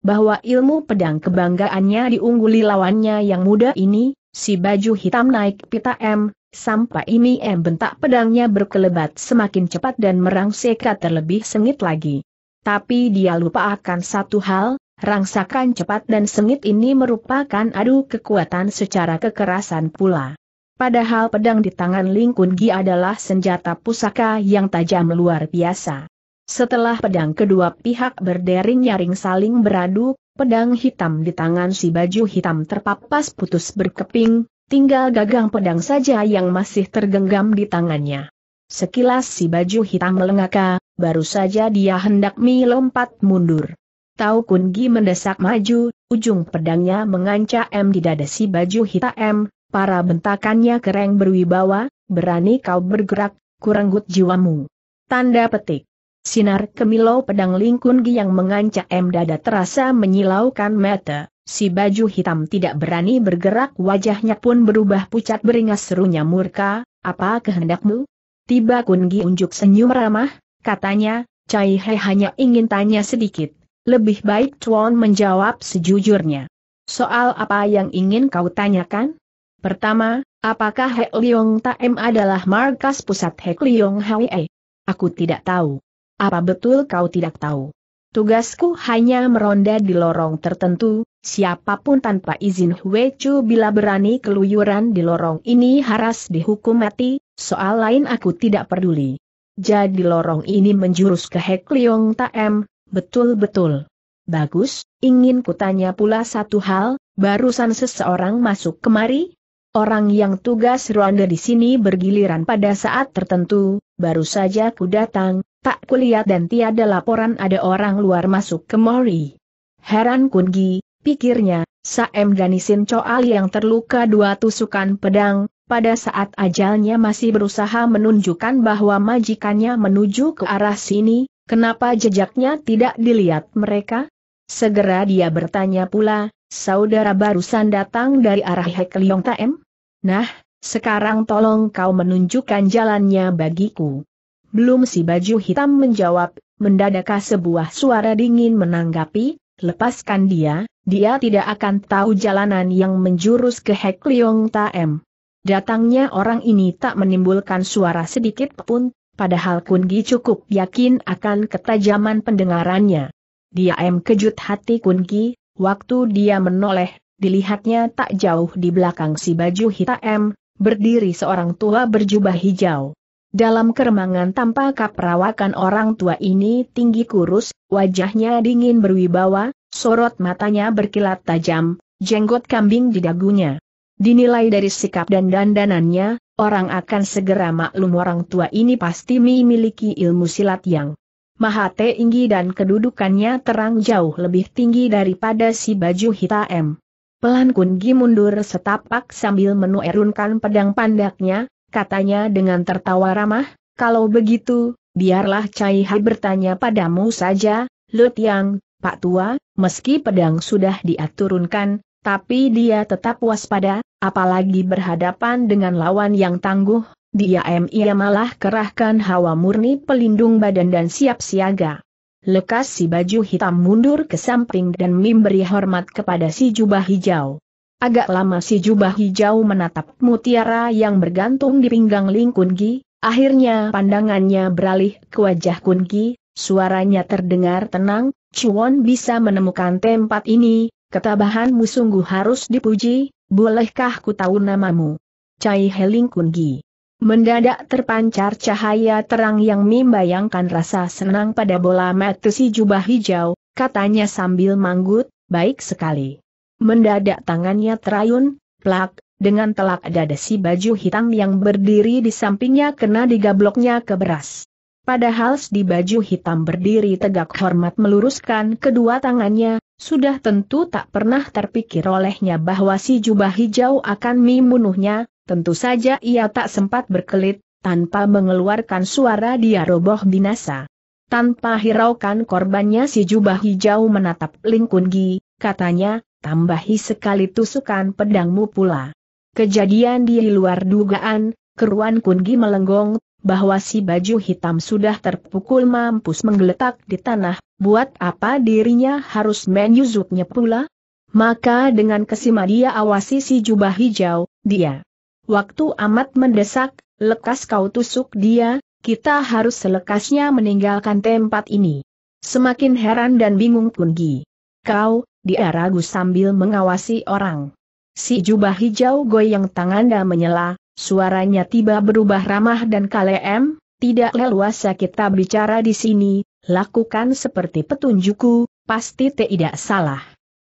Bahwa ilmu pedang kebanggaannya diungguli lawannya yang muda ini, si baju hitam naik pita M, sampai ini M bentak pedangnya berkelebat semakin cepat dan merangseka terlebih sengit lagi. Tapi dia lupa akan satu hal, rangsakan cepat dan sengit ini merupakan adu kekuatan secara kekerasan pula. Padahal pedang di tangan Ling Kun Gi adalah senjata pusaka yang tajam luar biasa. Setelah pedang kedua pihak berdering-nyaring saling beradu, pedang hitam di tangan si baju hitam terpapas putus berkeping, tinggal gagang pedang saja yang masih tergenggam di tangannya. Sekilas si baju hitam melengaka, baru saja dia hendak melompat mundur. Tau Kun Gi mendesak maju, ujung pedangnya mengancam di dada si baju hitam, para bentakannya kereng berwibawa, berani kau bergerak, kurenggut jiwamu. Tanda petik. Sinar kemilau pedang lingkun yang mengancam dada terasa menyilaukan mata, si baju hitam tidak berani bergerak wajahnya pun berubah pucat beringas serunya murka, apa kehendakmu? Tiba Kungi unjuk senyum ramah, katanya, Cai He hanya ingin tanya sedikit, lebih baik Chuan menjawab sejujurnya. Soal apa yang ingin kau tanyakan? Pertama, apakah Hekliong Taem adalah markas pusat Hekliong Hwe? Aku tidak tahu. Apa betul kau tidak tahu? Tugasku hanya meronda di lorong tertentu, siapapun tanpa izin Hwe Chu bila berani keluyuran di lorong ini harus dihukum mati, soal lain aku tidak peduli. Jadi lorong ini menjurus ke Hekliong Taem, betul-betul. Bagus, ingin kutanya pula satu hal, barusan seseorang masuk kemari, Orang yang tugas ronde di sini bergiliran pada saat tertentu, baru saja ku datang, tak kulihat dan tiada laporan ada orang luar masuk ke Mori. Heran Kungi, pikirnya, Saem Ganisin Coal yang terluka dua tusukan pedang, pada saat ajalnya masih berusaha menunjukkan bahwa majikannya menuju ke arah sini, kenapa jejaknya tidak dilihat mereka? Segera dia bertanya pula, saudara barusan datang dari arah Hekliong Taem? Nah, sekarang tolong kau menunjukkan jalannya bagiku. Belum si baju hitam menjawab, mendadak sebuah suara dingin menanggapi, lepaskan dia, dia tidak akan tahu jalanan yang menjurus ke Hekliong Taem. Datangnya orang ini tak menimbulkan suara sedikit pun, padahal Kungi cukup yakin akan ketajaman pendengarannya. Dia em kejut hati Kungi. Waktu dia menoleh, dilihatnya tak jauh di belakang si baju hitam, berdiri seorang tua berjubah hijau. Dalam keremangan tanpa keperawakan orang tua ini tinggi kurus, wajahnya dingin berwibawa, sorot matanya berkilat tajam, jenggot kambing di dagunya. Dinilai dari sikap dan dandanannya, orang akan segera maklum orang tua ini pasti memiliki ilmu silat yang Mahate tinggi dan kedudukannya terang jauh lebih tinggi daripada si baju hitam. Pelan Kun Gi mundur setapak sambil menuerunkan pedang pandaknya, katanya dengan tertawa ramah, kalau begitu, biarlah Cai Hai bertanya padamu saja, Lut Yang, Pak Tua, meski pedang sudah diaturunkan, tapi dia tetap waspada, apalagi berhadapan dengan lawan yang tangguh, dia ia malah kerahkan hawa murni pelindung badan dan siap siaga. Lekas si baju hitam mundur ke samping dan memberi hormat kepada si jubah hijau. Agak lama si jubah hijau menatap mutiara yang bergantung di pinggang Ling akhirnya pandangannya beralih ke wajah Kungi, suaranya terdengar tenang, Chuan bisa menemukan tempat ini, ketabahanmu sungguh harus dipuji, bolehkah ku tahu namamu? Cai Heling Kungi Mendadak terpancar cahaya terang yang membayangkan rasa senang pada bola mata si jubah hijau, katanya sambil manggut, baik sekali. Mendadak tangannya terayun, plak, dengan telak dada si baju hitam yang berdiri di sampingnya kena digabloknya ke beras. Padahal si baju hitam berdiri tegak hormat meluruskan kedua tangannya, sudah tentu tak pernah terpikir olehnya bahwa si jubah hijau akan membunuhnya, Tentu saja ia tak sempat berkelit, tanpa mengeluarkan suara dia roboh binasa. Tanpa hiraukan korbannya si jubah hijau menatap Ling Gi, katanya, tambahi sekali tusukan pedangmu pula. Kejadian di luar dugaan, keruan Kungi melenggong, bahwa si baju hitam sudah terpukul mampus menggeletak di tanah, buat apa dirinya harus menyusuknya pula? Maka dengan kesima dia awasi si jubah hijau, dia waktu amat mendesak, lekas kau tusuk dia, kita harus selekasnya meninggalkan tempat ini. Semakin heran dan bingung Kunggi. Kau, dia ragu sambil mengawasi orang. Si jubah hijau goyang tangan dan menyela, suaranya tiba berubah ramah dan kalem, tidak leluasa kita bicara di sini, lakukan seperti petunjukku, pasti tidak salah.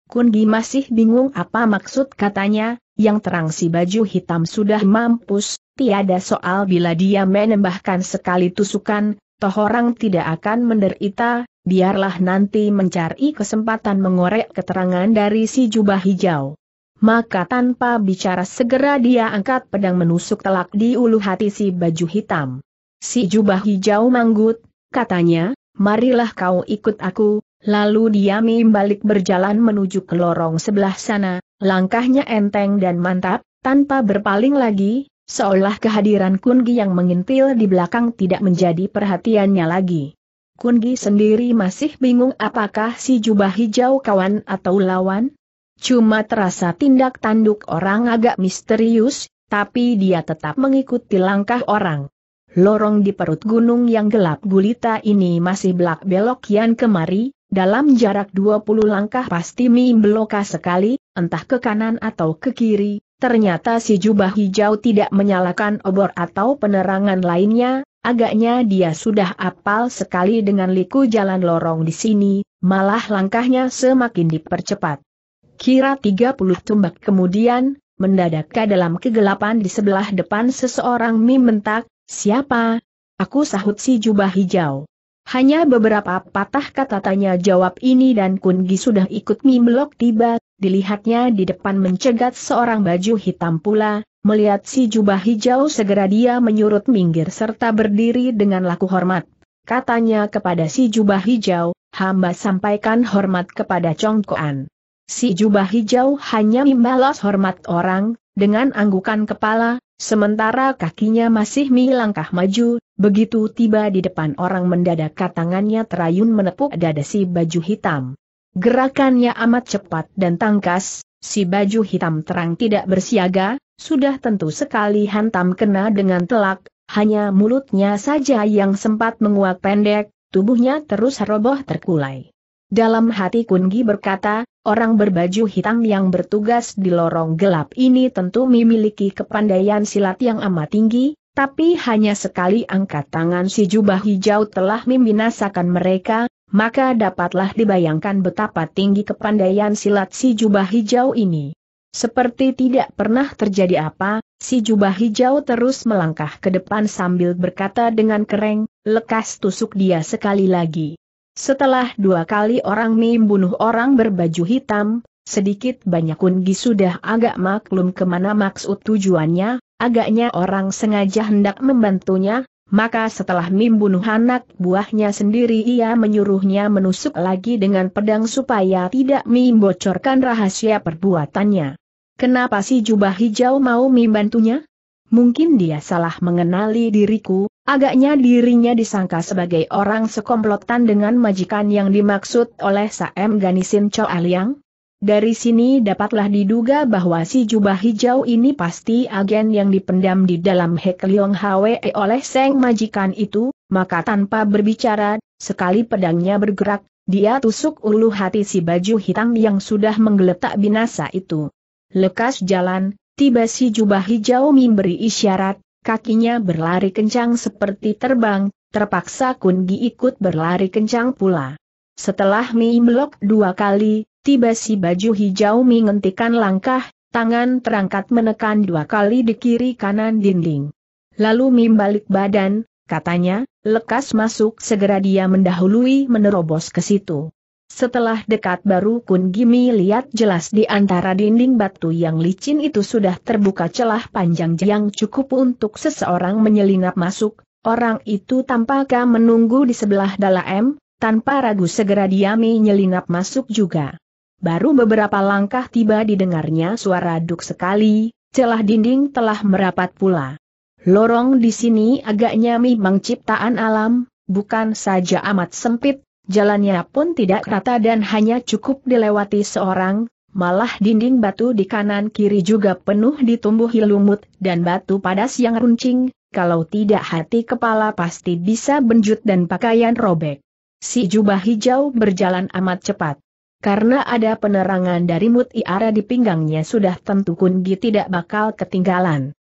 Kunggi masih bingung apa maksud katanya, yang terang si baju hitam sudah mampus, tiada soal bila dia menembahkan sekali tusukan, toh orang tidak akan menderita, biarlah nanti mencari kesempatan mengorek keterangan dari si jubah hijau. Maka tanpa bicara segera dia angkat pedang menusuk telak di ulu hati si baju hitam. Si jubah hijau manggut, katanya, marilah kau ikut aku, Lalu dia balik berjalan menuju ke lorong sebelah sana, langkahnya enteng dan mantap, tanpa berpaling lagi, seolah kehadiran Kungi yang mengintil di belakang tidak menjadi perhatiannya lagi. Kungi sendiri masih bingung apakah si jubah hijau kawan atau lawan? Cuma terasa tindak tanduk orang agak misterius, tapi dia tetap mengikuti langkah orang. Lorong di perut gunung yang gelap gulita ini masih belak-belok kian kemari, dalam jarak 20 langkah pasti Mim beloka sekali, entah ke kanan atau ke kiri, ternyata si jubah hijau tidak menyalakan obor atau penerangan lainnya, agaknya dia sudah apal sekali dengan liku jalan lorong di sini, malah langkahnya semakin dipercepat. Kira 30 tumbak kemudian, mendadak ke dalam kegelapan di sebelah depan seseorang Mim mentak, siapa? Aku sahut si jubah hijau. Hanya beberapa patah kata tanya jawab ini dan Kungi sudah ikut mimblok tiba, dilihatnya di depan mencegat seorang baju hitam pula, melihat si jubah hijau segera dia menyurut minggir serta berdiri dengan laku hormat. Katanya kepada si jubah hijau, hamba sampaikan hormat kepada Congkoan. Si jubah hijau hanya membalas hormat orang, dengan anggukan kepala, Sementara kakinya masih melangkah maju, begitu tiba di depan orang mendadak tangannya terayun menepuk dada si baju hitam. Gerakannya amat cepat dan tangkas, si baju hitam terang tidak bersiaga, sudah tentu sekali hantam kena dengan telak, hanya mulutnya saja yang sempat menguak pendek, tubuhnya terus roboh terkulai. Dalam hati Kungi berkata, orang berbaju hitam yang bertugas di lorong gelap ini tentu memiliki kepandaian silat yang amat tinggi, tapi hanya sekali angkat tangan si jubah hijau telah membinasakan mereka, maka dapatlah dibayangkan betapa tinggi kepandaian silat si jubah hijau ini. Seperti tidak pernah terjadi apa, si jubah hijau terus melangkah ke depan sambil berkata dengan kereng, lekas tusuk dia sekali lagi. Setelah dua kali orang Mi bunuh orang berbaju hitam, sedikit banyak Kungi sudah agak maklum kemana maksud tujuannya, agaknya orang sengaja hendak membantunya, maka setelah Mi bunuh anak buahnya sendiri ia menyuruhnya menusuk lagi dengan pedang supaya tidak Mi bocorkan rahasia perbuatannya. Kenapa si jubah hijau mau membantunya? Mungkin dia salah mengenali diriku, Agaknya dirinya disangka sebagai orang sekomplotan dengan majikan yang dimaksud oleh Saem Ganisin Cho Aliang. Dari sini dapatlah diduga bahwa si jubah hijau ini pasti agen yang dipendam di dalam Leong Hwe e oleh Seng majikan itu, maka tanpa berbicara, sekali pedangnya bergerak, dia tusuk ulu hati si baju hitam yang sudah menggeletak binasa itu. Lekas jalan, tiba si jubah hijau memberi isyarat, kakinya berlari kencang seperti terbang, terpaksa Kungi ikut berlari kencang pula. Setelah Mi melok dua kali, tiba si baju hijau Mi ngentikan langkah, tangan terangkat menekan dua kali di kiri kanan dinding. Lalu Mi balik badan, katanya, lekas masuk segera dia mendahului menerobos ke situ. Setelah dekat baru Kun Gimi lihat jelas di antara dinding batu yang licin itu sudah terbuka celah panjang yang cukup untuk seseorang menyelinap masuk, orang itu tampaknya menunggu di sebelah dalam, tanpa ragu segera diami menyelinap masuk juga. Baru beberapa langkah tiba didengarnya suara duk sekali, celah dinding telah merapat pula. Lorong di sini agaknya memang ciptaan alam, bukan saja amat sempit, Jalannya pun tidak rata dan hanya cukup dilewati seorang, malah dinding batu di kanan kiri juga penuh ditumbuhi lumut dan batu padas yang runcing, kalau tidak hati kepala pasti bisa benjut dan pakaian robek. Si jubah hijau berjalan amat cepat. Karena ada penerangan dari mutiara di pinggangnya sudah tentu Kungi tidak bakal ketinggalan.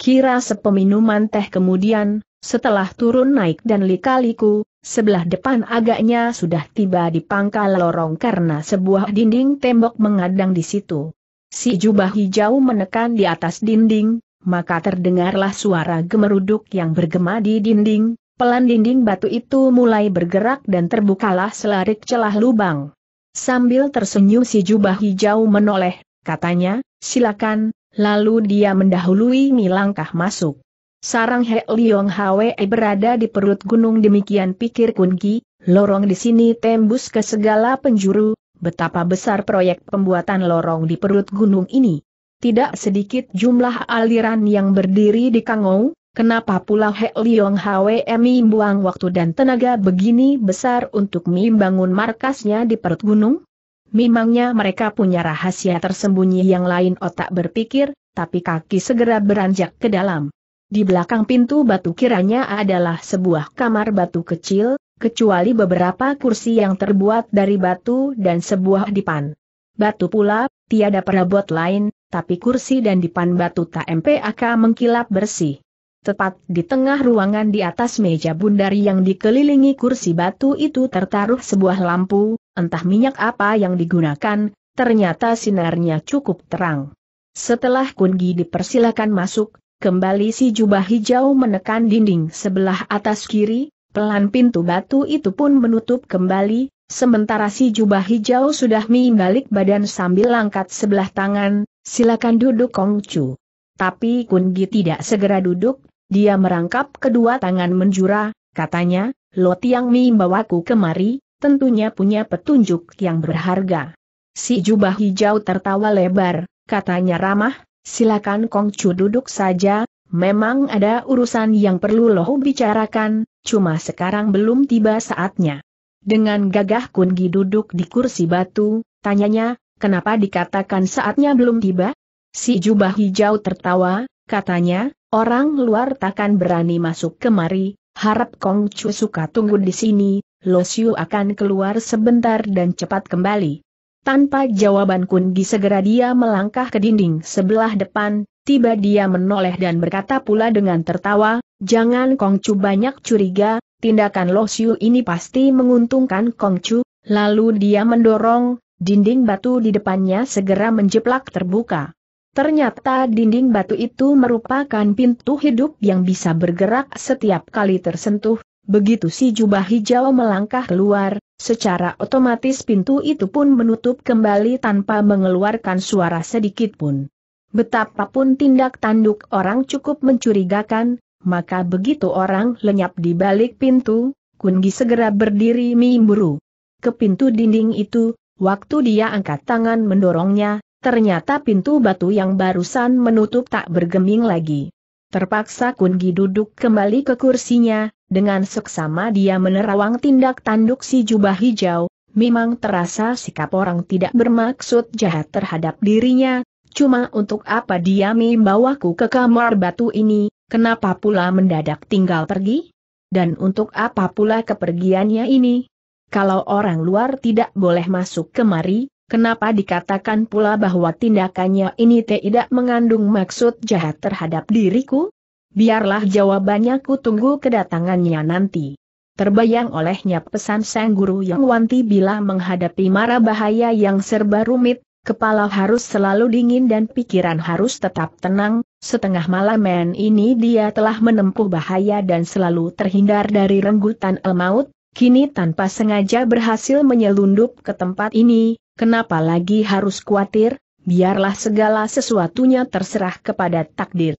Kira sepeminuman teh kemudian, setelah turun naik dan lika-liku, sebelah depan agaknya sudah tiba di pangkal lorong karena sebuah dinding tembok mengadang di situ. Si jubah hijau menekan di atas dinding, maka terdengarlah suara gemeruduk yang bergema di dinding, pelan dinding batu itu mulai bergerak dan terbukalah selarik celah lubang. Sambil tersenyum si jubah hijau menoleh, katanya, silakan, lalu dia mendahului milangkah masuk. Sarang He Liong Hwe e berada di perut gunung demikian pikir Kunki, lorong di sini tembus ke segala penjuru, betapa besar proyek pembuatan lorong di perut gunung ini. Tidak sedikit jumlah aliran yang berdiri di Kangou, kenapa pula He Liong Hwe e membuang waktu dan tenaga begini besar untuk membangun markasnya di perut gunung? Memangnya mereka punya rahasia tersembunyi yang lain otak oh, berpikir, tapi kaki segera beranjak ke dalam. Di belakang pintu batu kiranya adalah sebuah kamar batu kecil, kecuali beberapa kursi yang terbuat dari batu dan sebuah dipan. Batu pula, tiada perabot lain, tapi kursi dan dipan batu tak MPAK mengkilap bersih. Tepat di tengah ruangan di atas meja bundar yang dikelilingi kursi batu itu tertaruh sebuah lampu, entah minyak apa yang digunakan, ternyata sinarnya cukup terang. Setelah Kungi dipersilakan masuk, Kembali si jubah hijau menekan dinding sebelah atas kiri, pelan pintu batu itu pun menutup kembali, sementara si jubah hijau sudah membalik badan sambil langkat sebelah tangan, silakan duduk Kongcu. Tapi Gi tidak segera duduk, dia merangkap kedua tangan menjura, katanya, Lot yang bawaku kemari, tentunya punya petunjuk yang berharga. Si jubah hijau tertawa lebar, katanya ramah, silakan Kong Chu duduk saja, memang ada urusan yang perlu loh bicarakan, cuma sekarang belum tiba saatnya. Dengan gagah Kun Gi duduk di kursi batu, tanyanya, kenapa dikatakan saatnya belum tiba? Si jubah hijau tertawa, katanya, orang luar takkan berani masuk kemari, harap Kong Chu suka tunggu di sini, Lo Xiu akan keluar sebentar dan cepat kembali. Tanpa jawaban kunci, segera dia melangkah ke dinding sebelah depan, tiba dia menoleh dan berkata pula dengan tertawa, jangan Kongcu banyak curiga, tindakan Lo Siu ini pasti menguntungkan Kongcu, lalu dia mendorong, dinding batu di depannya segera menjeplak terbuka. Ternyata dinding batu itu merupakan pintu hidup yang bisa bergerak setiap kali tersentuh, Begitu si jubah hijau melangkah keluar, secara otomatis pintu itu pun menutup kembali tanpa mengeluarkan suara sedikit pun. Betapapun tindak tanduk orang cukup mencurigakan, maka begitu orang lenyap di balik pintu, Kungi segera berdiri mimburu. Ke pintu dinding itu, waktu dia angkat tangan mendorongnya, ternyata pintu batu yang barusan menutup tak bergeming lagi. Terpaksa Kungi duduk kembali ke kursinya, dengan seksama dia menerawang tindak tanduk si jubah hijau, memang terasa sikap orang tidak bermaksud jahat terhadap dirinya, cuma untuk apa dia membawaku ke kamar batu ini, kenapa pula mendadak tinggal pergi? Dan untuk apa pula kepergiannya ini? Kalau orang luar tidak boleh masuk kemari, Kenapa dikatakan pula bahwa tindakannya ini tidak mengandung maksud jahat terhadap diriku? Biarlah jawabannya ku tunggu kedatangannya nanti. Terbayang olehnya pesan sang guru yang wanti bila menghadapi mara bahaya yang serba rumit, kepala harus selalu dingin dan pikiran harus tetap tenang, setengah malaman ini dia telah menempuh bahaya dan selalu terhindar dari renggutan el-maut, kini tanpa sengaja berhasil menyelundup ke tempat ini, kenapa lagi harus khawatir, biarlah segala sesuatunya terserah kepada takdir.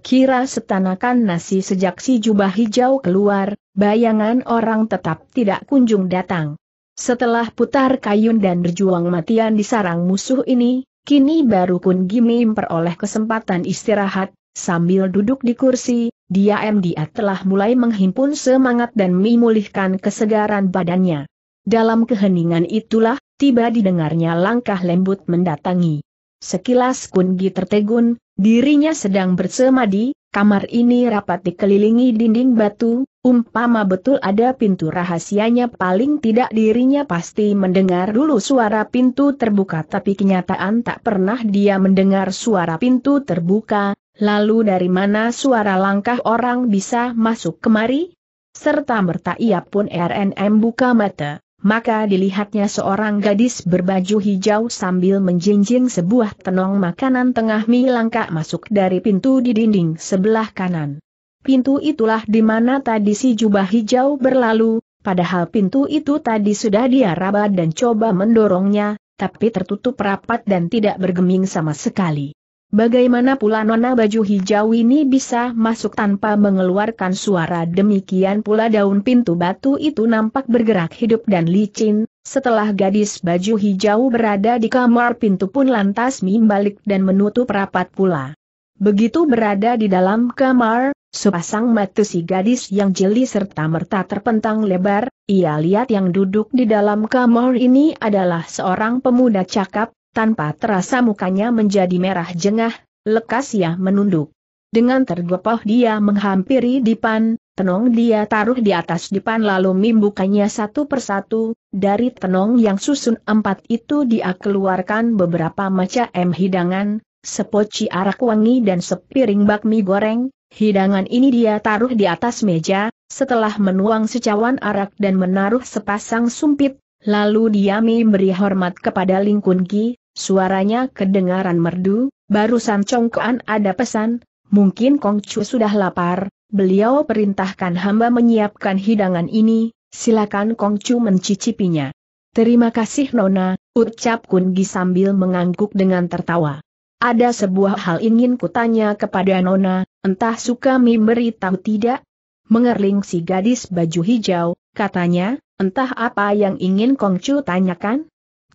Kira setanakan nasi sejak si jubah hijau keluar, bayangan orang tetap tidak kunjung datang. Setelah putar kayun dan berjuang matian di sarang musuh ini, kini baru Kun Gimi memperoleh kesempatan istirahat, sambil duduk di kursi, dia MDA telah mulai menghimpun semangat dan memulihkan kesegaran badannya. Dalam keheningan itulah, tiba didengarnya langkah lembut mendatangi. Sekilas Kun tertegun, Dirinya sedang bersemadi, kamar ini rapat dikelilingi dinding batu, umpama betul ada pintu rahasianya paling tidak dirinya pasti mendengar dulu suara pintu terbuka tapi kenyataan tak pernah dia mendengar suara pintu terbuka, lalu dari mana suara langkah orang bisa masuk kemari? Serta merta ia pun RNM buka mata maka dilihatnya seorang gadis berbaju hijau sambil menjinjing sebuah tenong makanan tengah langka masuk dari pintu di dinding sebelah kanan. Pintu itulah di mana tadi si jubah hijau berlalu, padahal pintu itu tadi sudah dia raba dan coba mendorongnya, tapi tertutup rapat dan tidak bergeming sama sekali. Bagaimana pula nona baju hijau ini bisa masuk tanpa mengeluarkan suara demikian pula daun pintu batu itu nampak bergerak hidup dan licin, setelah gadis baju hijau berada di kamar pintu pun lantas membalik dan menutup rapat pula. Begitu berada di dalam kamar, sepasang mata si gadis yang jeli serta merta terpentang lebar, ia lihat yang duduk di dalam kamar ini adalah seorang pemuda cakap, tanpa terasa mukanya menjadi merah jengah, lekas ia menunduk. Dengan tergopoh dia menghampiri Dipan, tenong dia taruh di atas Dipan lalu mimbukannya satu persatu, dari tenong yang susun empat itu dia keluarkan beberapa macam hidangan, sepoci arak wangi dan sepiring bakmi goreng, hidangan ini dia taruh di atas meja, setelah menuang secawan arak dan menaruh sepasang sumpit, lalu dia memberi hormat kepada Lingkungi, Suaranya kedengaran merdu, barusan Congkoan ada pesan, mungkin Kongcu sudah lapar, beliau perintahkan hamba menyiapkan hidangan ini, silakan Kongcu mencicipinya. Terima kasih Nona, ucap Kungi sambil mengangguk dengan tertawa. Ada sebuah hal ingin kutanya kepada Nona, entah suka memberi tahu tidak? Mengerling si gadis baju hijau, katanya, entah apa yang ingin Kongcu tanyakan?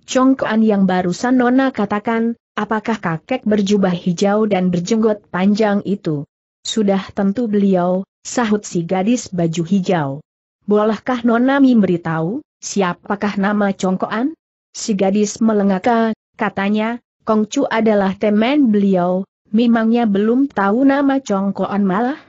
Congkoan yang barusan Nona katakan, apakah kakek berjubah hijau dan berjenggot panjang itu? Sudah tentu beliau, sahut si gadis baju hijau. Bolehkah Nona memberitahu, siapakah nama Congkoan? Si gadis melengaka, katanya, Kongcu adalah temen beliau, memangnya belum tahu nama Congkoan malah?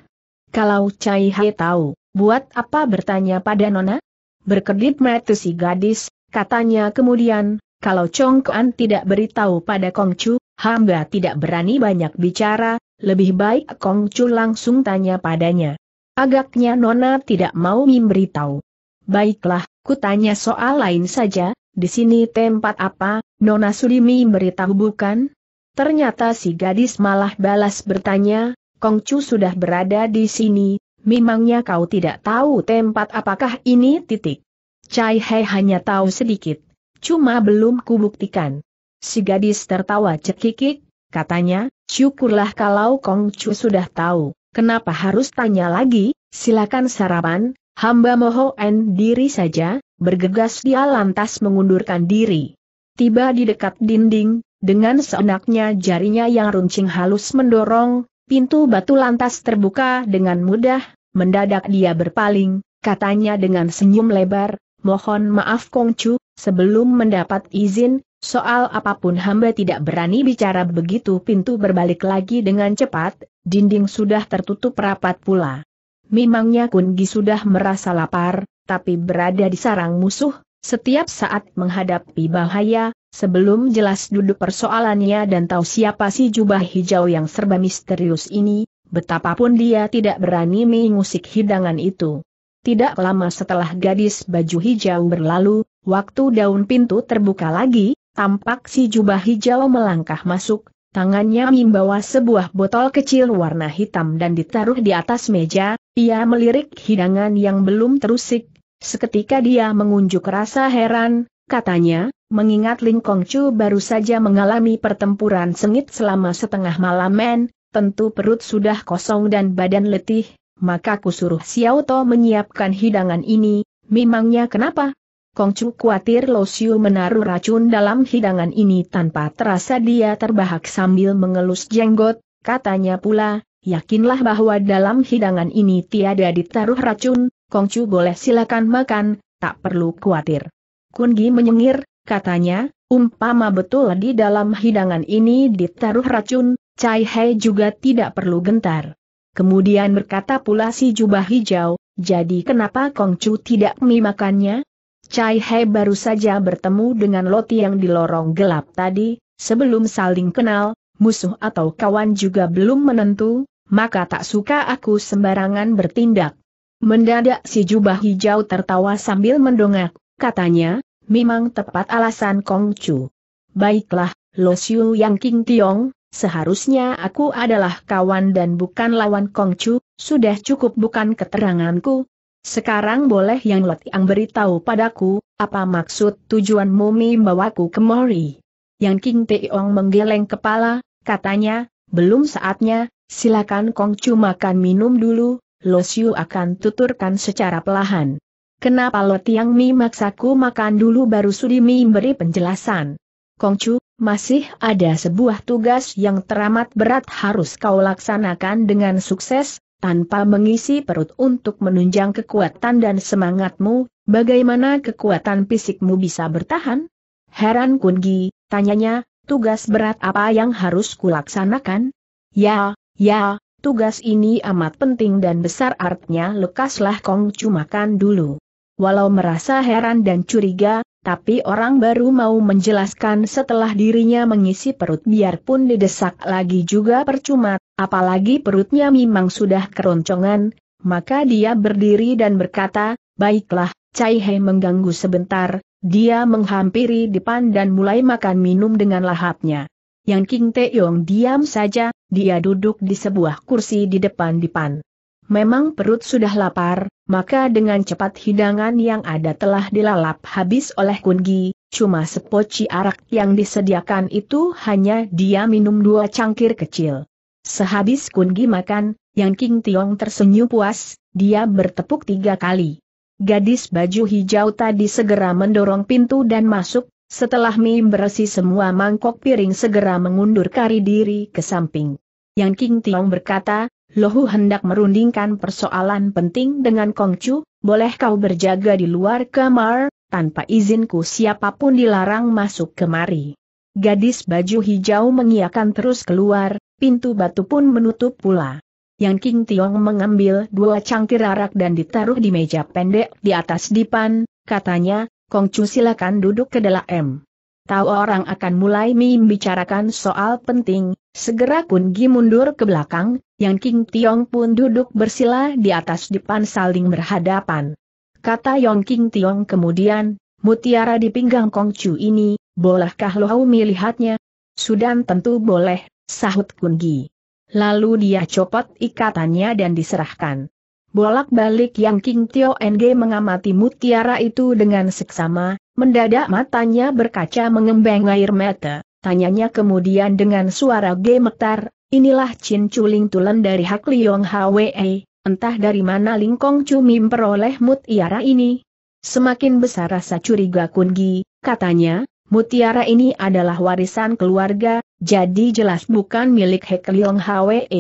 Kalau Cai Hai tahu, buat apa bertanya pada Nona? Berkedip mata si gadis, katanya kemudian, kalau Chong Kuan tidak beritahu pada Kong Chu, hamba tidak berani banyak bicara, lebih baik Kong Chu langsung tanya padanya. Agaknya Nona tidak mau memberitahu. Baiklah, kutanya soal lain saja, di sini tempat apa, Nona Sulimi beritahu bukan? Ternyata si gadis malah balas bertanya, Kong Chu sudah berada di sini, memangnya kau tidak tahu tempat apakah ini titik. Chai Hei hanya tahu sedikit. Cuma belum kubuktikan. Si gadis tertawa cekikik, katanya, syukurlah kalau Kong Chu sudah tahu, kenapa harus tanya lagi, silakan sarapan, hamba mohon diri saja, bergegas dia lantas mengundurkan diri. Tiba di dekat dinding, dengan seenaknya jarinya yang runcing halus mendorong, pintu batu lantas terbuka dengan mudah, mendadak dia berpaling, katanya dengan senyum lebar, mohon maaf Kongcu, sebelum mendapat izin, soal apapun hamba tidak berani bicara begitu pintu berbalik lagi dengan cepat, dinding sudah tertutup rapat pula. Memangnya Kungi sudah merasa lapar, tapi berada di sarang musuh, setiap saat menghadapi bahaya, sebelum jelas duduk persoalannya dan tahu siapa si jubah hijau yang serba misterius ini, betapapun dia tidak berani mengusik hidangan itu. Tidak lama setelah gadis baju hijau berlalu, waktu daun pintu terbuka lagi, tampak si jubah hijau melangkah masuk, tangannya membawa sebuah botol kecil warna hitam dan ditaruh di atas meja, ia melirik hidangan yang belum terusik, seketika dia mengunjuk rasa heran, katanya, mengingat Ling Kong Chu baru saja mengalami pertempuran sengit selama setengah malam men, tentu perut sudah kosong dan badan letih, maka kusuruh Xiao To menyiapkan hidangan ini, memangnya kenapa? Kong Chu khawatir Lo Xiu menaruh racun dalam hidangan ini tanpa terasa dia terbahak sambil mengelus jenggot, katanya pula, yakinlah bahwa dalam hidangan ini tiada ditaruh racun, Kong Chu boleh silakan makan, tak perlu khawatir. Gi menyengir, katanya, umpama betul di dalam hidangan ini ditaruh racun, Cai Hei juga tidak perlu gentar. Kemudian berkata pula si jubah hijau, jadi kenapa Kongcu tidak memakannya? Cai He baru saja bertemu dengan Loti yang di lorong gelap tadi, sebelum saling kenal, musuh atau kawan juga belum menentu, maka tak suka aku sembarangan bertindak. Mendadak si jubah hijau tertawa sambil mendongak, katanya, memang tepat alasan Kongcu. Baiklah, Lo Siu Yang King Tiong, Seharusnya aku adalah kawan dan bukan lawan Kongcu, sudah cukup bukan keteranganku. Sekarang boleh yang Lot Yang beritahu padaku, apa maksud tujuan tujuanmu membawaku ke Mori. Yang King Teong menggeleng kepala, katanya, belum saatnya, silakan Kongcu makan minum dulu, Lo Losiu akan tuturkan secara pelahan. Kenapa Lotiang Mi maksaku makan dulu baru Mi beri penjelasan. Kongcu, masih ada sebuah tugas yang teramat berat harus kau laksanakan dengan sukses, tanpa mengisi perut untuk menunjang kekuatan dan semangatmu, bagaimana kekuatan fisikmu bisa bertahan? Heran Kungi, tanyanya, tugas berat apa yang harus kulaksanakan? Ya, ya, tugas ini amat penting dan besar artinya. lekaslah Kong cumakan dulu. Walau merasa heran dan curiga, tapi orang baru mau menjelaskan setelah dirinya mengisi perut biarpun didesak lagi juga percuma, apalagi perutnya memang sudah keroncongan, maka dia berdiri dan berkata, baiklah, Cai He mengganggu sebentar, dia menghampiri depan dan mulai makan minum dengan lahapnya. Yang King Yong diam saja, dia duduk di sebuah kursi di depan depan. Memang perut sudah lapar, maka dengan cepat hidangan yang ada telah dilalap habis oleh Kungi, cuma sepoci arak yang disediakan itu hanya dia minum dua cangkir kecil. Sehabis Kungi makan, Yang King Tiong tersenyum puas, dia bertepuk tiga kali. Gadis baju hijau tadi segera mendorong pintu dan masuk, setelah mie beresi semua mangkok piring segera mengundur kari diri ke samping. Yang King Tiong berkata, Lohu hendak merundingkan persoalan penting dengan Kongcu, boleh kau berjaga di luar kamar, tanpa izinku siapapun dilarang masuk kemari. Gadis baju hijau mengiakan terus keluar, pintu batu pun menutup pula. Yang King Tiong mengambil dua cangkir arak dan ditaruh di meja pendek di atas dipan, katanya, Kongcu silakan duduk ke dalam. Tahu orang akan mulai membicarakan soal penting, segera Kun Gi mundur ke belakang, yang King Tiong pun duduk bersila di atas depan saling berhadapan. Kata Yong King Tiong kemudian, mutiara di pinggang Kong Chu ini, bolehkah Lohau melihatnya? Sudan tentu boleh, sahut Gi. Lalu dia copot ikatannya dan diserahkan. Bolak-balik yang King Tio NG mengamati mutiara itu dengan seksama, mendadak matanya berkaca mengembang air mata, tanyanya kemudian dengan suara gemetar, Inilah Chin Chuling Tulen dari Hak Liong Hwe, entah dari mana Lingkong Cumi peroleh mutiara ini. Semakin besar rasa curiga Kun Gi, katanya, mutiara ini adalah warisan keluarga, jadi jelas bukan milik Hak Liong Hwe.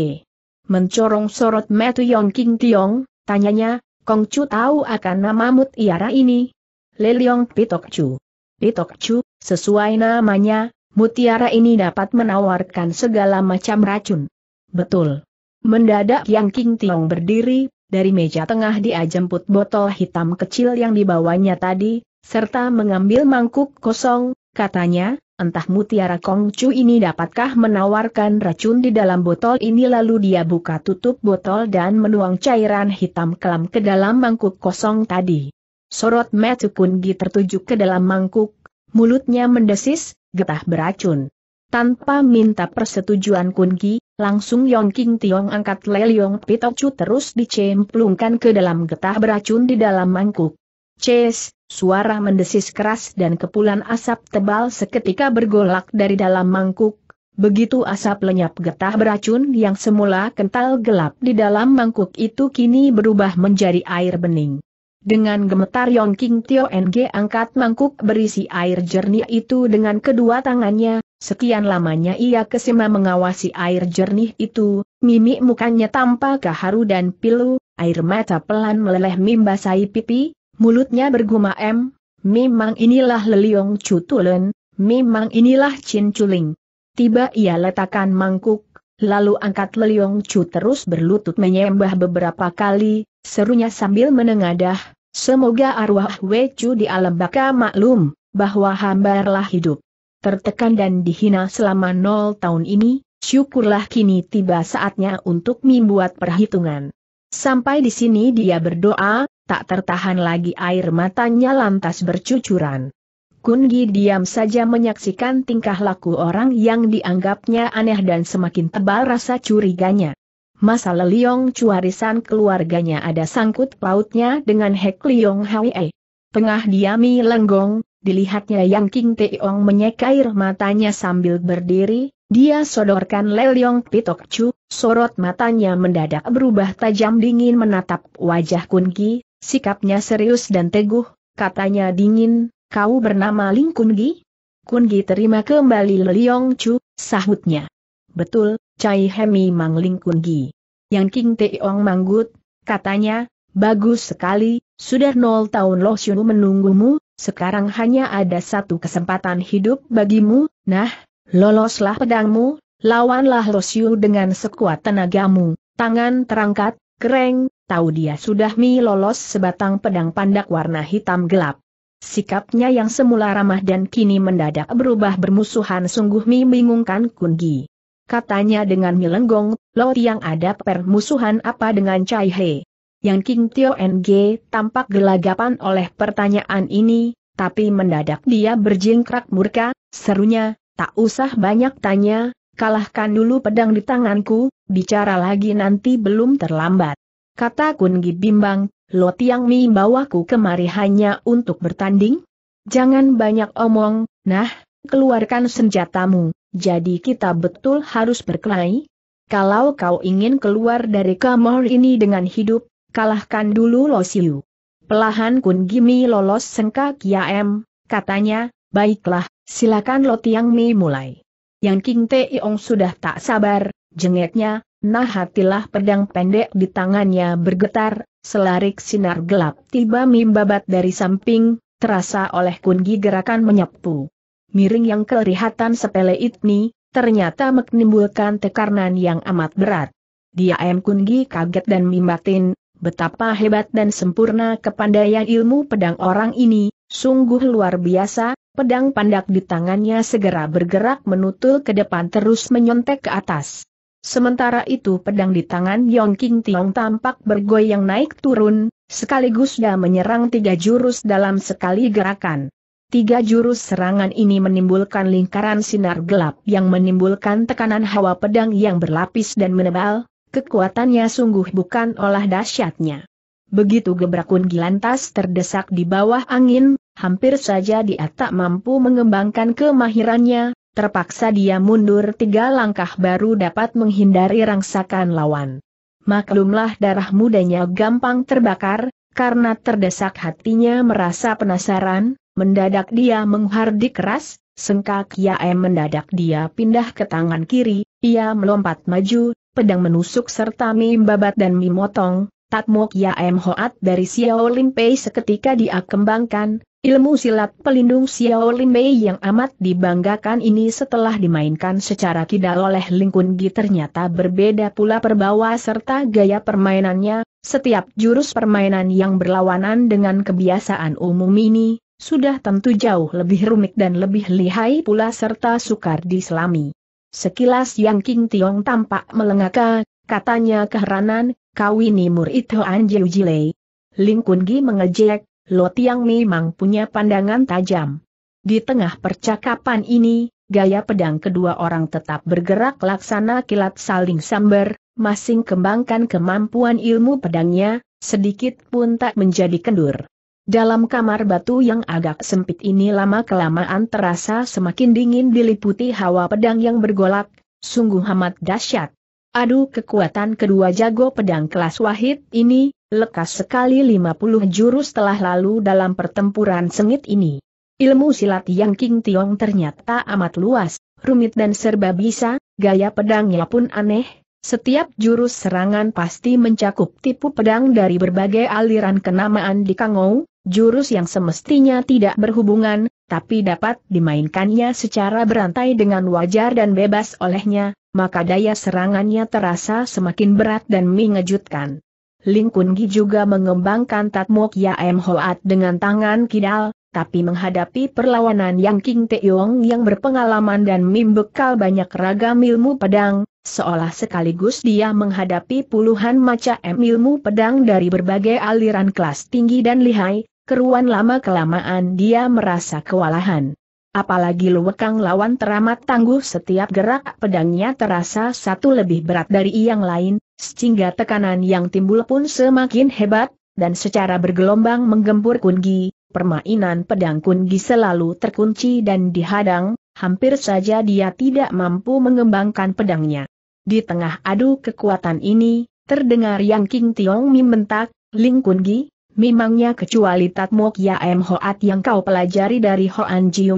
Mencorong sorot Metu Yong King Tiong, tanyanya, Kong Chu tahu akan nama mutiara ini? Leong Pitok Chu. Pitok Chu, sesuai namanya, mutiara ini dapat menawarkan segala macam racun. Betul. Mendadak Yang King Tiong berdiri, dari meja tengah dia jemput botol hitam kecil yang dibawanya tadi, serta mengambil mangkuk kosong, katanya, entah mutiara Kong Chu ini dapatkah menawarkan racun di dalam botol ini lalu dia buka tutup botol dan menuang cairan hitam kelam ke dalam mangkuk kosong tadi. Sorot Matsu tertuju ke dalam mangkuk, mulutnya mendesis, getah beracun. Tanpa minta persetujuan Kunki, langsung Yong King Tiong angkat Leliong Chu terus dicemplungkan ke dalam getah beracun di dalam mangkuk. Ces, suara mendesis keras dan kepulan asap tebal seketika bergolak dari dalam mangkuk. Begitu asap lenyap getah beracun yang semula kental gelap di dalam mangkuk itu kini berubah menjadi air bening. Dengan gemetar Yong King Tio NG angkat mangkuk berisi air jernih itu dengan kedua tangannya, sekian lamanya ia kesima mengawasi air jernih itu, mimik mukanya tampak keharu dan pilu, air mata pelan meleleh membasahi pipi, mulutnya bergumam, em, memang inilah leliong cutulen, memang inilah cin culing. Tiba ia letakkan mangkuk, lalu angkat leliong cu terus berlutut menyembah beberapa kali, serunya sambil menengadah, Semoga arwah Wechu di alam baka maklum, bahwa hambarlah hidup. Tertekan dan dihina selama nol tahun ini, syukurlah kini tiba saatnya untuk membuat perhitungan. Sampai di sini dia berdoa, tak tertahan lagi air matanya lantas bercucuran. Kungi diam saja menyaksikan tingkah laku orang yang dianggapnya aneh dan semakin tebal rasa curiganya. Masalah Yong Cuarisan keluarganya ada sangkut pautnya dengan Hek Liong Hwe. Tengah diami lenggong, dilihatnya Yang King Teong menyekair air matanya sambil berdiri, dia sodorkan Leliong Pitok Chu, sorot matanya mendadak berubah tajam dingin menatap wajah Kun Ki, sikapnya serius dan teguh, katanya dingin, kau bernama Ling Kun Gi? Kun Gi terima kembali Leliong Chu, sahutnya. Betul, Cai Hemi mangling Ling Yang King Teong Manggut, katanya, bagus sekali, sudah nol tahun Lo Xiu menunggumu, sekarang hanya ada satu kesempatan hidup bagimu, nah, loloslah pedangmu, lawanlah Lo Xiu dengan sekuat tenagamu, tangan terangkat, kereng, tahu dia sudah mi lolos sebatang pedang pandak warna hitam gelap. Sikapnya yang semula ramah dan kini mendadak berubah bermusuhan sungguh mi bingungkan Kungi katanya dengan milenggong, lo yang ada permusuhan apa dengan Chai He. Yang King Tio NG tampak gelagapan oleh pertanyaan ini, tapi mendadak dia berjingkrak murka, serunya, tak usah banyak tanya, kalahkan dulu pedang di tanganku, bicara lagi nanti belum terlambat. Kata Kun Gi bimbang, Lo Tiang Mi bawaku kemari hanya untuk bertanding? Jangan banyak omong, nah, keluarkan senjatamu, jadi kita betul harus berkelahi? Kalau kau ingin keluar dari kamar ini dengan hidup, kalahkan dulu Lo Siu. Pelahan Kun Gimi lolos sengka M. katanya, baiklah, silakan Lo Tiang Mi mulai. Yang King Iong sudah tak sabar, jengeknya, nah hatilah pedang pendek di tangannya bergetar, selarik sinar gelap tiba mimbabat dari samping, terasa oleh Gi gerakan menyapu. Miring yang kelihatan sepele itni, ternyata menimbulkan tekanan yang amat berat. Dia M. Kungi kaget dan mimbatin, betapa hebat dan sempurna kepandaian ilmu pedang orang ini, sungguh luar biasa, pedang pandak di tangannya segera bergerak menutul ke depan terus menyontek ke atas. Sementara itu pedang di tangan Yong King Tiong tampak bergoyang naik turun, sekaligus dia menyerang tiga jurus dalam sekali gerakan. Tiga jurus serangan ini menimbulkan lingkaran sinar gelap yang menimbulkan tekanan hawa pedang yang berlapis dan menebal, kekuatannya sungguh bukan olah dahsyatnya. Begitu gebrakun gilantas terdesak di bawah angin, hampir saja dia tak mampu mengembangkan kemahirannya, terpaksa dia mundur tiga langkah baru dapat menghindari rangsakan lawan. Maklumlah darah mudanya gampang terbakar, karena terdesak hatinya merasa penasaran, Mendadak dia menghardik keras, sengkak Ya em mendadak dia pindah ke tangan kiri, ia melompat maju, pedang menusuk serta mim babat dan mim motong, Tatmok em Hoat dari Xiao Lin Pei seketika dia kembangkan, ilmu silat pelindung Xiao Lin Pei yang amat dibanggakan ini setelah dimainkan secara tidak oleh Lingkun Gi ternyata berbeda pula perbawa serta gaya permainannya, setiap jurus permainan yang berlawanan dengan kebiasaan umum ini, sudah tentu jauh lebih rumit dan lebih lihai pula serta sukar diselami. Sekilas Yang King Tiong tampak melengaka, katanya keheranan, kau ini murid Hoan Jiu Jilei. Ling Kun Gi mengejek, Lo Tiang memang punya pandangan tajam. Di tengah percakapan ini, gaya pedang kedua orang tetap bergerak laksana kilat saling sambar, masing kembangkan kemampuan ilmu pedangnya, sedikit pun tak menjadi kendur. Dalam kamar batu yang agak sempit ini lama-kelamaan terasa semakin dingin diliputi hawa pedang yang bergolak, sungguh amat dahsyat. Aduh kekuatan kedua jago pedang kelas wahid ini, lekas sekali 50 jurus telah lalu dalam pertempuran sengit ini. Ilmu silat yang King Tiong ternyata amat luas, rumit dan serba bisa, gaya pedangnya pun aneh, setiap jurus serangan pasti mencakup tipu pedang dari berbagai aliran kenamaan di Kangou, jurus yang semestinya tidak berhubungan, tapi dapat dimainkannya secara berantai dengan wajar dan bebas olehnya, maka daya serangannya terasa semakin berat dan mengejutkan. Ling Kun juga mengembangkan Tatmok Yaem Hoat dengan tangan kidal, tapi menghadapi perlawanan yang King Teong yang berpengalaman dan membekal banyak ragam ilmu pedang, seolah sekaligus dia menghadapi puluhan macam ilmu pedang dari berbagai aliran kelas tinggi dan lihai, keruan lama-kelamaan dia merasa kewalahan. Apalagi luwekang lawan teramat tangguh setiap gerak pedangnya terasa satu lebih berat dari yang lain, sehingga tekanan yang timbul pun semakin hebat, dan secara bergelombang menggempur kungi, permainan pedang kungi selalu terkunci dan dihadang, hampir saja dia tidak mampu mengembangkan pedangnya. Di tengah adu kekuatan ini, terdengar Yang King Tiong Mim mentak, Ling Kungi, Memangnya kecuali Tatmok Ya Em Hoat yang kau pelajari dari Hoan Jiu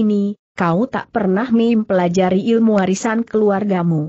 ini, kau tak pernah mempelajari ilmu warisan keluargamu.